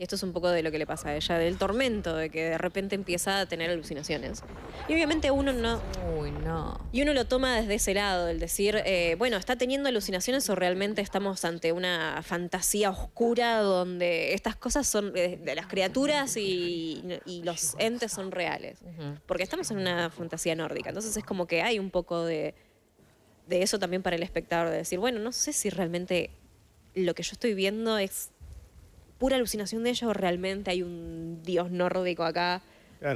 Y esto es un poco de lo que le pasa a ella, del tormento, de que de repente empieza a tener alucinaciones. Y obviamente uno no... Uy, no. Y uno lo toma desde ese lado, el decir, eh, bueno, ¿está teniendo alucinaciones o realmente estamos ante una fantasía oscura donde estas cosas son eh, de, las criaturas y, los entes son reales? Porque estamos en una fantasía nórdica, entonces es como que hay un poco de, de eso también para el espectador, de decir, bueno, no sé si realmente lo que yo estoy viendo es pura alucinación de ellos, o realmente hay un dios nórdico acá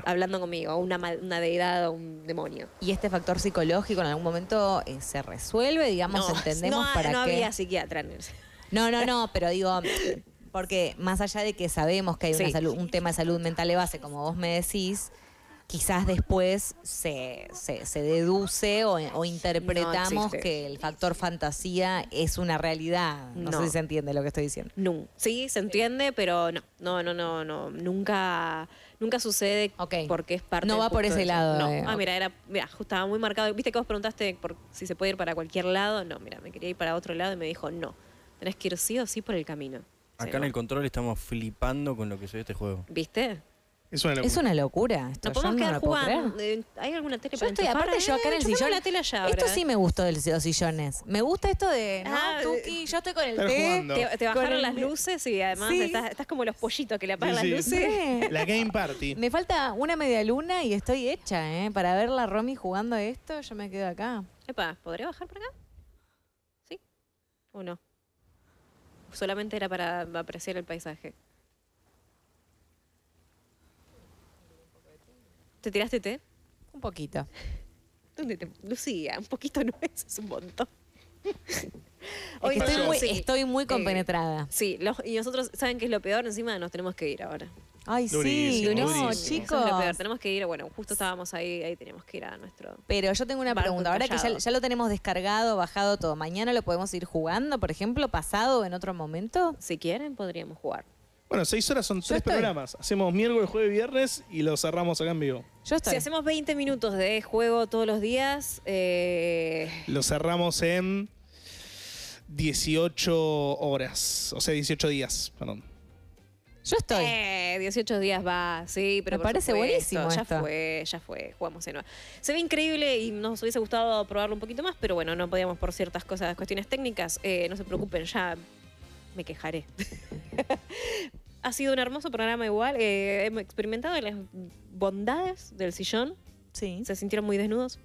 hablando conmigo, una, una deidad o un demonio. ¿Y este factor psicológico en algún momento eh, se resuelve? Digamos, entendemos para qué. No había psiquiatra No, no, no, pero digo. Porque más allá de que sabemos que hay un tema de salud mental de base, como vos me decís, quizás después se, se, deduce o, interpretamos que el factor fantasía es una realidad. No, sé si se entiende lo que estoy diciendo. No, sí, se entiende, pero no, no, no, no, no. nunca, nunca sucede porque es parte No va por ese lado. Ah, mira, era, mira, estaba muy marcado. Viste que vos preguntaste por si se puede ir para cualquier lado. No, mira, me quería ir para otro lado y me dijo no. Tenés que ir sí o sí por el camino. Acá en el control estamos flipando con lo que soy este juego. ¿Viste? Es una locura. Es una locura. No podemos quedar jugando. Eh, ¿Hay alguna tele Yo estoy, aparte yo acá en el sillón. la tele allá esto sí me gustó de los sillones. Me gusta esto de, Ah, eh, Tuki, yo estoy con el té. Te, te bajaron las luces y además estás, como los pollitos que le apagan las luces. Sí. La Game Party. Me falta una media luna y estoy hecha, ¿eh? Para ver la Romy jugando esto, yo me quedo acá. Epa, ¿podré bajar por acá? ¿Sí? ¿O no? Solamente era para apreciar el paisaje. ¿Te tiraste té? Un poquito. ¿Dónde te... Lucía, un poquito no es, es un montón. estoy, muy, eh, compenetrada. sí, los, y nosotros, ¿saben qué es lo peor? Encima nos tenemos que ir ahora. Ay, sí, no, chicos. Tenemos que ir, bueno, justo estábamos ahí, ahí tenemos que ir a nuestro. Pero yo tengo una pregunta, ahora que ya, lo tenemos descargado, bajado todo, ¿mañana lo podemos ir jugando, por ejemplo, pasado o en otro momento? Si quieren, podríamos jugar. Bueno, seis horas son tres programas. Hacemos miércoles, jueves, viernes y lo cerramos acá en vivo. Si hacemos 20 minutos de juego todos los días. Eh, Lo cerramos en 18 horas. O sea, 18 días, perdón. Yo estoy. 18 días va, sí, pero. Me parece buenísimo. Ya fue, ya fue. Jugamos en Se ve increíble y nos hubiese gustado probarlo un poquito más, pero bueno, no podíamos por ciertas cosas, cuestiones técnicas. Eh, no se preocupen, ya me quejaré ha sido un hermoso programa igual. Eh, hemos experimentado las bondades del sillón. Sí. ¿Se sintieron muy desnudos?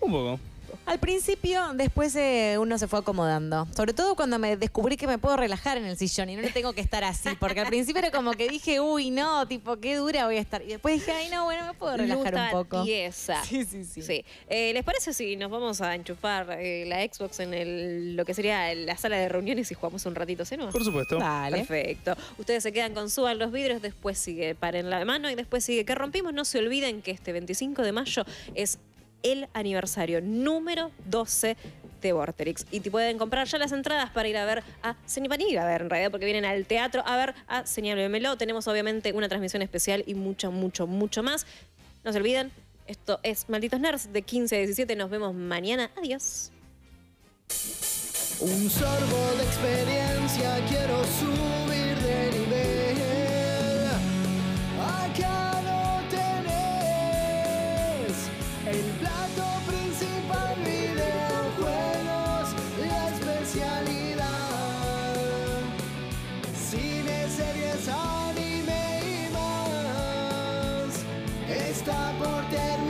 Un poco. Al principio, después eh, uno se fue acomodando. Sobre todo cuando me descubrí que me puedo relajar en el sillón y no le tengo que estar así. Porque al principio era como que dije, uy, no, tipo, qué dura voy a estar. Y después dije, ay, no, bueno, me puedo relajar un poco. Sí, sí, sí. sí. Eh, ¿Les parece si nos vamos a enchufar eh, la Xbox en lo que sería la sala de reuniones y jugamos un ratito, ¿sí? Por supuesto. Vale. Perfecto. Ustedes se quedan con suban los vidrios, después sigue paren la mano y después sigue que rompimos. No se olviden que este 25 de mayo es el aniversario número 12 de Vorterix. Y te pueden comprar ya las entradas para ir a ver a Cenipan ir a ver en realidad, porque vienen al teatro a ver a Señal Melo. Tenemos obviamente una transmisión especial y mucho, mucho, mucho más. No se olviden, esto es Malditos Nerds de 15 a 17. Nos vemos mañana. Adiós. Un sorbo de experiencia, quiero subir de nivel. Acá. El plato principal, videojuegos, la especialidad. Cine, series, anime y más. Está por terminar.